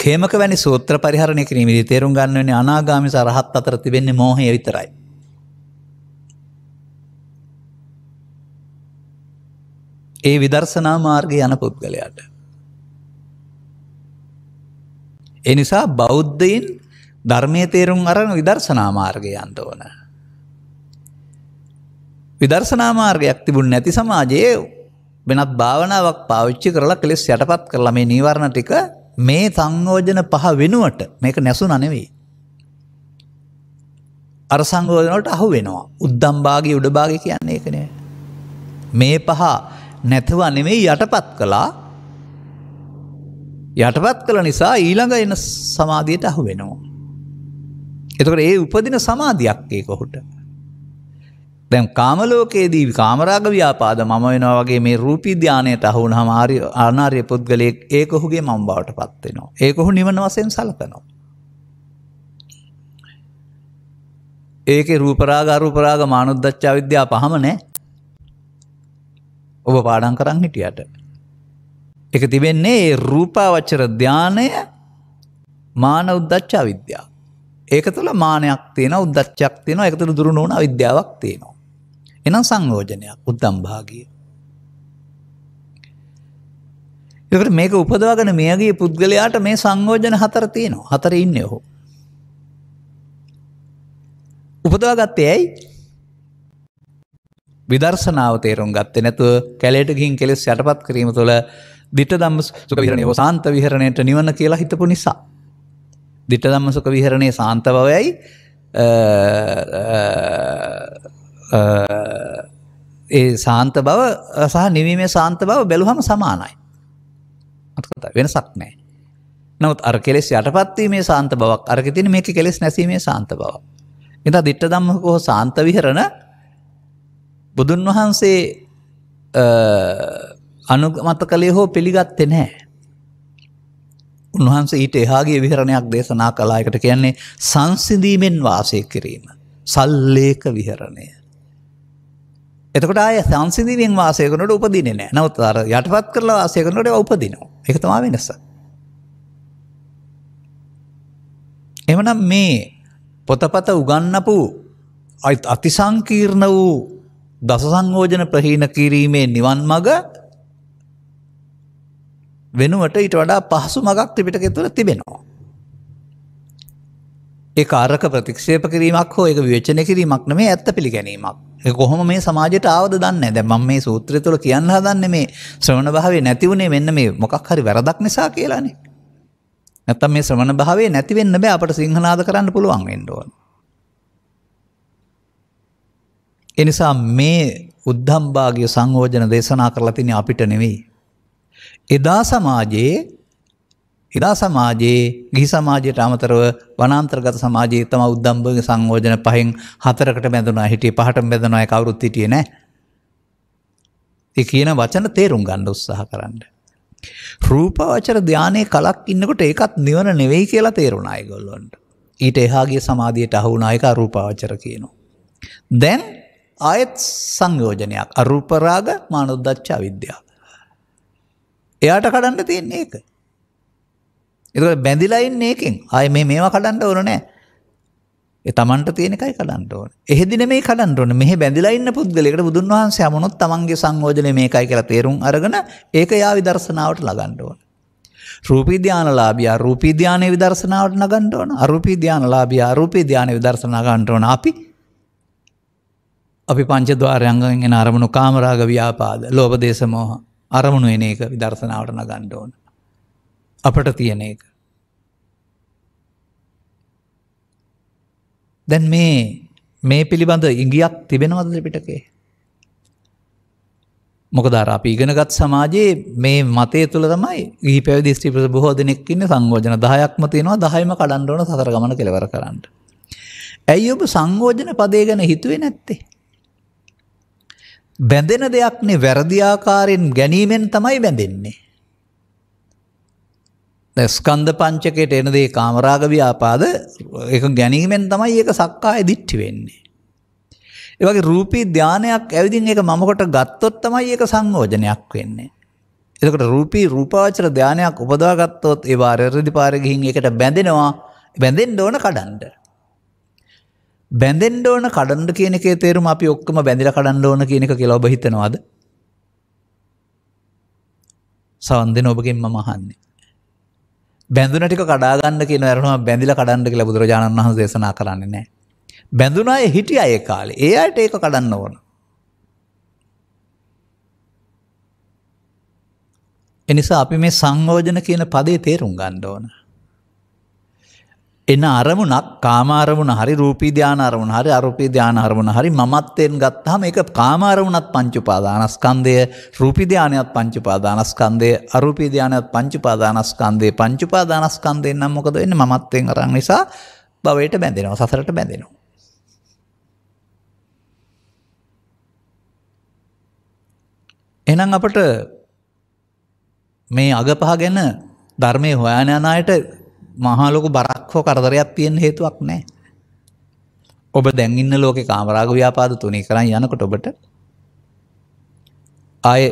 S2: හේමක වැනි සූත්‍ර පරිහරණය කිරීමේදී තේරුම් ගන්න වෙන්නේ අනාගාමි සරහත් අතර තිබෙන්නේ මෝහය විතරයි. ඒ විදර්ශනා මාර්ගය යන පුද්ගලයාට. එනිසා බෞද්ධයින් ධර්මය තේරුම් අරන විදර්ශනා මාර්ගය යන්ට ඕන. විදර්ශනා මාර්ගයක් තිබුණ නැති සමාජයේ වෙනත් භාවනාවක් පාවිච්චි කරලා කෙලෙස් යටපත් කරලා මේ නීවරණ ටික මේ සංයෝජන පහ වෙනුවට මේක නැසුන නෙවෙයි. අර සංයෝජන වලට අහු වෙනවා. උද්දම් භාගය උඩ භාගය කියන්නේ ඒකනේ. මේ පහ නැතුව නෙමෙයි යටපත් කළා. යටපත් කළ නිසා ඊළඟ එන සමාධියට අහු වෙනවා. එතකොට ඒ උපදින සමාධියක් ඒක ඔහුට. දැන් කාමලෝකයේදී කාමරාග ව්‍යාපාද මම වෙනවා වගේ මේ රූපී ධානයට අහු වුණාම ආර්ය ආනාර්ය පුද්ගලයෙක් ඒක ඔහුගේ මම බවට පත් වෙනවා. ඒක ඔහු නිවන වශයෙන් සලකනවා. ඒකේ රූප රාග අරූප රාග මානුද්දච්ච අවිද්‍යා පහම නෑ. ඔබ පාඩම් කරන් හිටියට. ඒක තිබෙන්නේ ඒ රූපාවචර ධානය මාන උද්දච්ච අවිද්‍යාව. ඒක තුළ මානයක් තියෙන උද්දච්චයක් තියෙන එක තුළ දුරු නොවන අවිද්‍යාවක් තියෙනවා. එනම් සංයෝජනයක් උත්තම් භාගිය. එතකොට මේක උපදවාගෙන මියගිය පුද්ගලයාට මේ සංයෝජන හතර තියෙනවා. හතර ඉන්නේ ඔහු. උපදවාගත්තේ ඇයි? විදර්ශනාව තේරුම් ගත්තේ නැතුව කැලේට ගිහින් කෙලෙස් යටපත් කිරීම තුළ ditta dhamma sukha viharane සාන්ත විහරණයට නිවන කියලා හිතපු නිසා. ditta dhamma sukha viharane සාන්ත බවයි ඒ සාන්ත බව සහ නිවීමේ සාන්ත බව බැලුහම සමානයි. අතකත වෙනසක් නෑ. නවත් අර කෙලෙස් යටපත්වීමේ සාන්ත බවක් අරක තින මේක කෙලෙස් නැසීමේ සාන්ත බව. එතා දිට්ට දම්මකෝ සාන්ත විහරණ බුදුන් වහන්සේ අනුගමත කළේ හෝ පිළිගත්තෙ නෑ. උන්වහන්සේ ඊට එහාගේ විහරණයක් දේශනා කලායකට කියන්නේ සංසිඳීමෙන් වාසය කිරීම. සල්ලේක විහරණය. එතකොට ආය සංසිදීමෙන් වාසය කරනට උපදින්නේ නැහැ. නමුත් අර යටපත් කරලා වාසය කරනකොට ඒවා උපදිනවා. ඒක තමයි වෙනස. එමනම් මේ පොතපත උගන්නපු අතිසංකීර්ණ වූ දස සංයෝජන ප්‍රහීන කිරීමේ නිවන් මඟ වෙනුවට ඊට වඩා පහසු මගක් ත්‍රිපිටකය තුළ තිබෙනවා. ඒ ආරක ප්‍රතික්ෂේප කිරීමක් හෝ එක විවචන කිරීමක් නෙමේ ඇත්ත පිළිගැනීමක්. කොහොම මේ සමාජයට ආවද දන්න දැ මම මේ සූත්‍රය තුළ කියන්න හදන්න මේ ශ්‍රවණ භාවේ නැතිවුණේ මෙන්න මේ මොකක් හරි වැරදක් නිසා කියලානේ. නැත්තම් මේ ශ්‍රමණ භාවේ නැතිවෙන්න බෑ අපට සිංහනාද කරන්න පුළුවන් වෙන්ඩුවන්. එනිසා මේ උද්ධම්භාගය සංෝජන දේශනා කරලා තින අපිට නෙවෙයි. එදා සමාජයේ හිලා සමාජයේ ගිහි සමාජයට අමතරව වනාන්තරගත සමාජයේ තම උද්දම්භ සංයෝජන පහෙන් හතරකට බැඳුනා හිටියේ පහටම බැඳුනා ඒ කවුරුත් හිටියේ නැහැ. ඒ කියන වචන තේරුම් ගන්න උත්සාහ කරන්න. රූපවචර ධානයේ කලක් ඉන්නකොට ඒකත් නිවන නෙවෙයි කියලා තේරුණා ඒගොල්ලන්ට. ඊට එහාගේ සමාධියට අහු වුණා ඒක අරූපාවචර කියනවා. දැන් ආයෙත් සංයෝජනයක් අරූප රාග මානොද්දච්ච අවිද්‍යාව. එයාට කඩන්න තියෙන්නේ ඒක. ඒකට බැඳිලා ඉන්නේ එකෙන්. ආයේ මේ මේවා කඩන්න ඕන නෑ. ඒ Tamanට තියෙන එකයි කඩන්න ඕන. එහෙදි නෙමෙයි කඩන්න ඕන. මෙහි බැඳිලා ඉන්න පුද්ගලයෙකුට බුදුන් වහන්සේ හමුනොත් Tamanගේ සංයෝජනේ මේකයි කියලා තේරුම් අරගෙන ඒක යා විදර්ශනාවට ලගන්න ඕන. රූපී ධානලාභියා රූපී ධානයේ විදර්ශනාවට නගන්න ඕන. අරූපී ධානලාභියා අරූපී ධානයේ විදර්ශනා ගන්න ඕන. අපි අපි පංචද්වාරයන්ගෙන් එන අරමුණු කාමරාග ව්‍යාපාද, ලෝභ දේශ මොහ අරමුණු එන එක විදර්ශනාවට නගන්න ඕන. අපට තියෙන එක. දැන් මේ මේ පිළිබඳ ඉගියක් තිබෙනවද ත්‍රිපිටකේ. මොකද අර අපි ඉගෙනගත් සමාජයේ මේ මතය තුළ තමයි ගී පැවිදි ස්ත්‍රිපස බොහෝ දෙනෙක් ඉන්න සංගෝජන දහයක්ම තියෙනවා දහයම කඩන්න ඕන සතර ගමන කෙලවර කරන්න. ඇයි ඔබ සංගෝජන පදේ ගැන හිතුවේ නැත්තේ. බැඳෙන දෙයක්නේ වැරදි ආකාරයෙන් ගැනීමෙන් තමයි බැඳෙන්නේ. ස්කන්ධ පංචකයට එනදේ කාමරාග ව්‍යාපාද එක ගැනීමෙන් තමයි ඒක සක්කාය දිට්ටි වෙන්නේ. ඒවගේ රූපී ධානයක් ඇවිදින් එක මමකොට ගත්තොත් තමයි ඒක සංයෝජනයක් වෙන්නේ. එතකට රූපී රූපාචර ධානයක් උපදාගත්තොත් ඒ වාරරදි පාරගිහින් එකට බැඳෙනවා බැඳෙන්ඩ ඕන කඩන්ඩ. බැඳෙන්ඩ ඕන කඩන්ඩ කියනකේ තේරුම අපි ඔක්කම බැඳිල කඩන්ඩ ඕන කියනක කියලා ඔබ හිතනවාද සවන්දෙන ඔබගෙන්ම මහන්නේ. බැඳුනටික කඩාගන්න කියන ඇරනවා බැඳිල කඩන්ඩ කියලා බුදුරජාණන් වහන් දේශනා කරන්නේ නෑ. බැඳුනාය හිටිය අය කාලේ ඒ අයට ඒක කඩන්න ඕන. එනිසා අපි මේ සංයෝජන කියන පදේ තේරුම් ගන්න ඕන. එන අරමුණක් කාමාරමුණ හරි රූපී ධානාරමුණ හරි අරූපී ධානාරමුණ හරි මමත්වයෙන් ගත්තාම ඒක කාමාරමුණත් පංචඋපාදානස්කන්ධය රූපී ධානයත් පංචඋපාදානස්කන්ධය අරූපී ධානයත් පංචඋපාදානස්කන්ධය පංචඋපාදානස්කන්ධයෙන් නම් මොකද වෙන්නේ මමත්වයෙන් අරන් නිසා භවයට බැඳෙනවා සසරට බැඳෙනවා එහෙනම් අපට මේ අගපහ ගැන ධර්මයේ හොයාන යන අයට මහාලොකු බරක්හෝ කරදරයක් තියෙන හේතුවක් නෑ. ඔබ දැන්ඉන්න ලෝකෙ කාමරාග ව්‍යාපාද තුනී කරන්න යනකොට ඔබට අය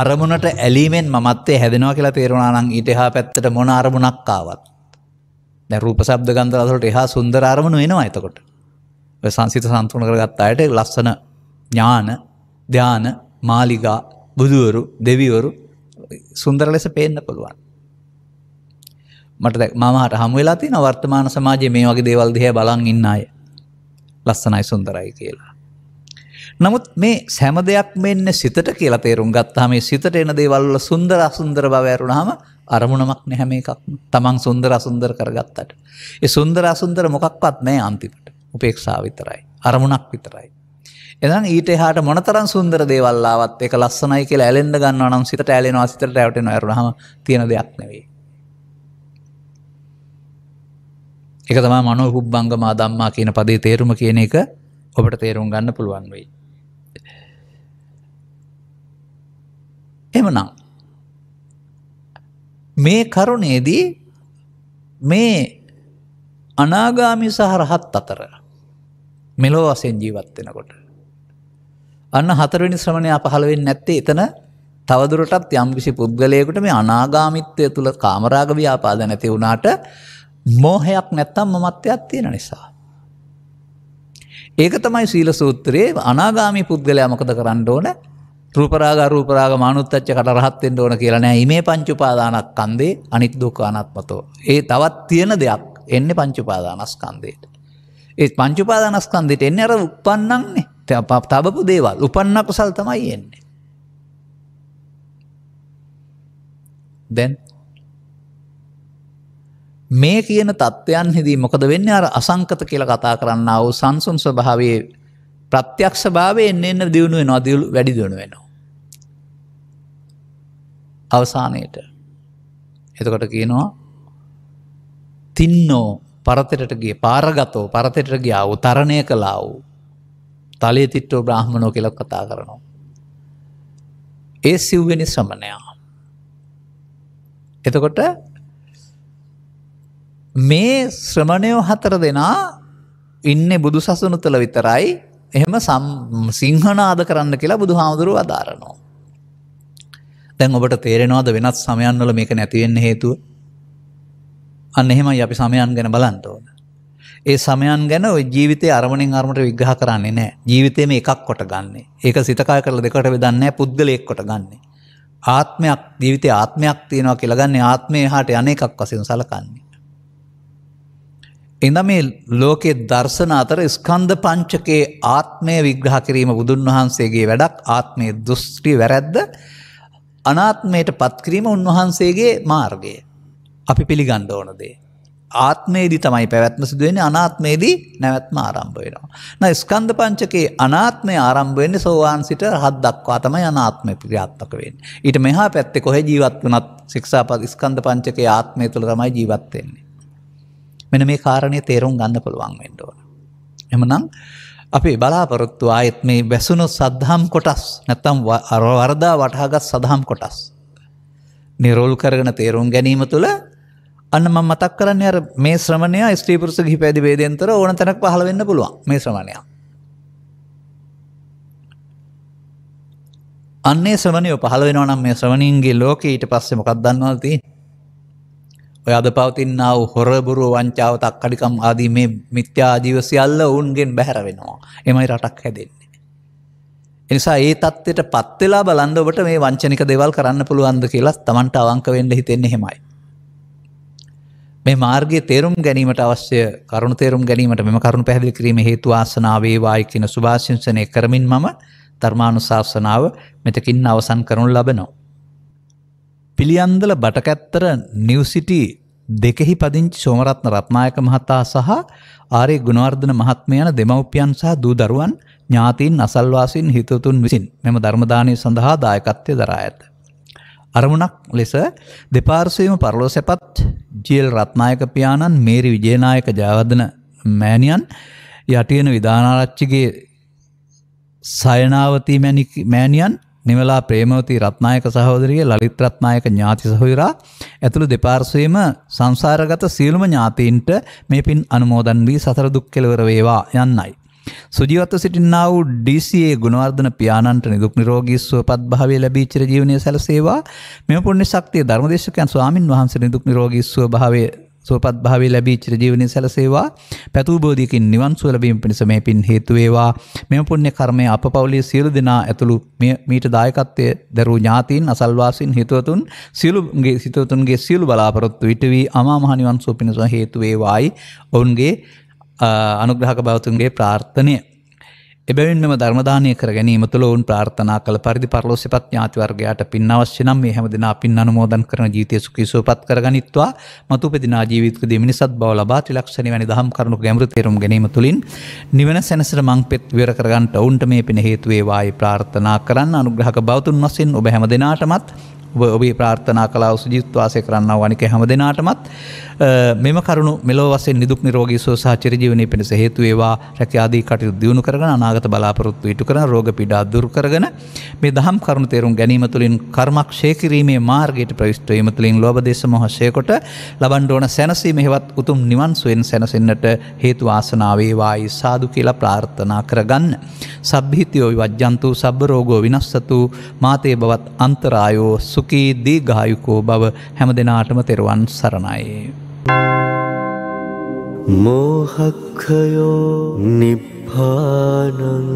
S2: අරමුණට ඇලීමෙන් මත්තේ හැදෙනවා කියලා තේරුණානං ඊට හා පැත්තට මොන අරමුණක්කාවත් දැරූප සබ්ද ගන්දරදලට එහා සුන්දර අරමුණු වෙනවා එතකොට සංසිත සන්තුන කරගත් අයට ලස්සන ඥාන ධ්‍යාන මාලිගා බුදුවරු දෙවිවරු සුන්දර ලෙස පේන්න පුළුවන් මට මමහට හමුවෙලා තින වර්තමාන සමාජය මේ වගේ දේවල් දිහ බලන් ඉන්න අය ලස්සනයි සුන්දරයි කියලා. නමුත් මේ සැම දෙයක් මෙන්න සිතට කියලා තේරුම් ගත්තා මේ සිතට එන දේවල්ල සුන්දර අසුන්දර බව ඇරුණාම අරමුණමක් නැහැම එකක් තමන් සුන්දර අසුන්දර කරගත්තට. ඒ සුන්දර අසුන්දර මොකක්වත් නෑ අන්තිමට උපේක්ෂා විතරයි අරමුණක් විතරයි. එනම් ඊට හාට මොනතරන් සුන්දර දේවල්ලාවත් එක ලස්සනයි කියලා ඇලෙන්ඩ ගන්න නම් සිතට ඇලෙනවා සිතට ඇවටෙන ඇරුණහම තියෙන දෙයක් නෙවෙයි. එක තමා මනෝ හුබ්බංගම දම්මා කියන පදේ තේරුම කියන එක ඔබට තේරුම් ගන්න පුළුවන් වෙයි. එමනම් මේ කරුණේදී මේ අනාගාමි සහ රහත් අතර මෙලෝ වසෙන් ජීවත් වෙනකොට අන්න හතරවෙනි ශ්‍රමණයා පහළ වෙන්නේ නැත්තේ එතන තවදුරටත් යම්කිසි පුද්ගලයෙකුට මේ අනාගාමිත්වය තුල කාමරාග ව්‍යාපාද නැති වුණාට මෝහයක් නැත්තම් මමත්වයක් තියෙන නිසා. ඒක තමයි සීල සූත්‍රයේ අනාගාමි පුද්ගලයා මොකද කරන්න ඕන රූපරාග රූපරාග මානුත්තච්ච කට රහත් වෙන්න ඕන කියලා නෑ. ඉමේ පංච උපාදානක් ඛණ්ඩේ අනිත් දුක්ඛ අනාත්මතෝ. ඒ තවත් තියෙන දෙයක් එන්නේ පංච උපාදානස්කන්ධයට. ඒ පංච උපාදානස්කන්ධයට එන්නේ අර උප්පන්නන්නේ. තබපු දේවල් උපන්න කුසල් තමයි එන්නේ. දැන් මේ කියන තත්ත්වයන් හිදී මොකද වෙන්න අර අසංකත කියල කතා කරන්න වූ සංසුන් ස්වභාවේ ප්‍රත්‍යක්ෂ භාවය එන්න එන්න දියුණුව නොදියුළු වැඩි දියුණු වෙනවා. අවසානයට එතකොට කියනවා තින්නෝ පරතටගේ පාරගතෝ පරතට ගියාව තරණය කලා වූ තලේ තිට්ටෝ බ්‍රහ්මණෝ කෙලක් කතා කරනවා. ඒ සිව්වෙනි ශ්‍රමණයා. එතකොට මේ ශ්‍රමණයෝ හතර දෙනා ඉන්න බුදු සසුනු තුළ විතරයි එහෙම සිංහනාද කරන්න කියලා බුදු හාමුදුරුව අධාරනවා. දැන් ඔබට තේරෙනවාද වෙනත් සමයන්වල මේක නැතිවෙන්න හේතුව අන්න එහෙමයි අපි සමයන් ගැන බලන්ට ඕන. ඒ සමයන් ගැන ජීවිතය අරමණින් අරමට විග්‍රහ කරන්නේ නෑ ජීවිතය මේ එකක් කොට ගන්නේ ඒක සිතකා කරල දෙකට වෙදන්න පුද්ගලයෙක් කොට ගන්නේ. ආත්මයක් ජීවිතය ආත්මයක් තියෙනවා කියලා ගන්නේ ආත්මය හාට අනෙකක් වසින් සලකන්නේ. එඳ මේ ලෝකයේ දර්ශන අතර ස්කන්ධ පංචකයේ ආත්මය විග්‍රහ කිරීම බුදුන් වහන්සේගේ වැඩක් ආත්මයේ දෘෂ්ටි වැරද්ද අනාත්මයට පත්කිරීම උන්වහන්සේගේ මාර්ගය. අපි පිළිගන්න ඕන දේ. ආත්මේදී තමයි පැවැත්ම සිදුවෙන්නේ අනාත්මේදී නැවැත්ම ආරම්භ වෙනවා. න ස්කන්ධ පංචකයේ අනාත්මය ආරම්භ වෙන්නේ සෝවාන් සිට හත් දක්වා තමයි අනාත්මය ක්‍රියාත්මක වෙන්නේ. ඊට මෙහා පැත්තේ කොහේ ජීවත් වුණත් ශික්ෂාපද ස්කන්ධ පංචකයේ ආත්මය තුළ තමයි ජීවත් වෙන්නේ. මෙන මේ කාරණය තේරුම් ගන්න පුළුවන් වෙන්ඩෝන. එමනම් අපි බලාපොරොත්තු ආයත් මේ බැසුණු සද්ධම් කොටස් නැත්තම් අරවරදා වටහාගත් සදහම් කොටස්. නිරෝල් කරගෙන තේරුම් ගැනීම තුළ අන්න ම මතක් කරන්න අර මේ ශ්‍රමණය ස්ත්‍රීපුරුස ගි පැදි බේදයන්තර ඕන තැනක් පහල වෙන්න පුළුවන් මේ ශ්‍රමණය. අන්නේ ශ්‍රමණය පහල වෙනවා නම් මේ ශ්‍රමණින්ගේ ලෝක ඊට පස්සෙ මොකක් දන්නවතිී ඔය අද පවතින්නාව හොරබුරු වංචාව තක්කඩිකම් ආදී මේ මිත්‍යා ජීවසියල්ල ඔවුන්ගෙන් බැහැර වෙනවා. එමයි රටක් හැදෙන්නේ. එනිසා ඒ තත්ත්වයට පත්වෙලා බලන්න ඔබට මේ වංචනික දේවල් කරන්න පුළුවන්ද කියලා තමන්ට අවංක වෙන්න හිතෙන්නේ එහෙමයි. මේ මාර්ගයේ තේරුම් ගැනීමට අවශ්‍ය කරුණු තේරුම් ගැනීමට මෙම කරුණු පැහැදිලි කිරීම හේතු ආසනාව වේවායි කියන සුභාශිංසනය කරමින් මම ධර්මානුශාසනාව මෙතකින් අවසන් කරනු ලබනවා. පිළියන්දල බටකැත්තර නිවසිටි දෙකෙහි පදිංචි සෝමරත්න රත්නායක මහතා සහ ආරේ ගුණවර්ධන මහත්මය යන දෙමව්පියන් සහ දූ දරුවන් ඥාතීන් අසල්වාසීන් හිතවතුන් විසින් මෙම ධර්මදානය සඳහා දායකත්වය දරා ඇත. අරමුණක් ලෙස දෙපාර්සයම පරලෝ සැපත් ජියල් රත්නායක පියාණන් මේරි විජේනායක ජයවදන මෑණියන් යටියන විධානාරච්චිගේ සයනාවතී මෑණියන් නිවලා ප්‍රේමවති රත්නායක සහෝදරිය ලලිත් රත්නායක ඥාති සහෝදරා ඇතුළු දෙපාර්ශ්වයේම සංසාරගත සියලුම ඥාතීන්ට මේ පින් අනුමෝදන් වී සතර දුක් කෙලවර වේවා යන්නයි. සුජීවත්ව සිටින්නා වූ DCA ගුණවර්ධන පියාණන්ට නිදුක් නිරෝගී සුවපත් භාවය ලැබී චිර ජීවනයේ සැලසේවා. මෙම පුණ්‍ය ශක්තිය ධර්මදේශකයන් ස්වාමින් වහන්සේ නිදුක් නිරෝගී සුවභාවයේ සුවපත් භාවය ලැබී චිරජීවනයේ සැලසේවා පැතු බෝධියකින් නිවන් සුව ලැබීම පිණිස මේ පින් හේතු වේවා මෙම පුණ්‍ය කර්මය අප පවුලේ සියලු දෙනා ඇතුළු මීට දායකත්වයේ දරූ ඥාතීන් අසල්වාසීන් හිතවතුන් සියලුගේ හිතවතුන්ගේ සියලු බලාපොරොත්තු විට වී අමා මහ නිවන් සුව පිණිස හේතු වේවායි ඔවුන්ගේ අනුග්‍රහක භවතුන්ගේ ප්‍රාර්ථනය එබැවින් මෙම ධර්මදානය කර ගැනීම තුළ ඔවුන් ප්‍රාර්ථනා කළ පරිදි පරලෝසිපත් ඥාතිවර්ගයාට පින් අවශ්‍ය නම් මේ හැමදෙනා පින් අනුමෝදන් කරන ජීවිතය සුඛී සුවපත් කරගනිත්වා මතු උපදිනා ජීවිතකදී මිනිසත් බව ලබා ත්‍රිලක්ෂණ වැනි දහම් කරුණු ගැඹුරු තේරුම් ගැනීම තුළින් නිවන සැනසෙන මංපෙත් විවර කරගන්නට ඔවුන්ට මේ පින හේතු වේවායි ප්‍රාර්ථනා කරන්න අනුග්‍රහක බවතුන් වශයෙන් ඔබ හැමදෙනාටමත් ඔබ ඔබේ ප්‍රාර්ථනා කලාව සුජිත්වාසය කරන්න වනික හැම දෙනාටමත් මෙම කරුණු මෙලෝ වසෙන් නිදුක් නිරෝගී සෝසාචරජීවනය පිණිස හේතුවේවා රැකයාදී කටයුතු දියුණු කරන අනා අනාගත බලාපොරොත්තු ඉටු කරන රෝග පිඩා දුරකරගෙන මේ දහම් කරුණු තේරුම් ගැනීම තුළින් කර්මක් ශේකිරීමේ මාර්ගයට ප්‍රවිෂ්ටවීම තුළින් ලෝබදේශ මොහසයකොට ලබන්ඩෝන සැනසීම හෙවත් උතුම් නිවන්සුවෙන් සැනසෙන්න්නට හේතු ආසනාවේවායි සාදු කියලා ප්‍රාර්ථනා කරගන්න. සබ්හිතයෝයි වජ්‍යන්තු සබ රෝගෝ විනස්සතු මාතේ බවත් අන්තරායෝ සුකී දී ගායුකෝ බව හැම දෙනාටම තෙරුවන් සරණයි. Thank you. मोहखयो निभानम्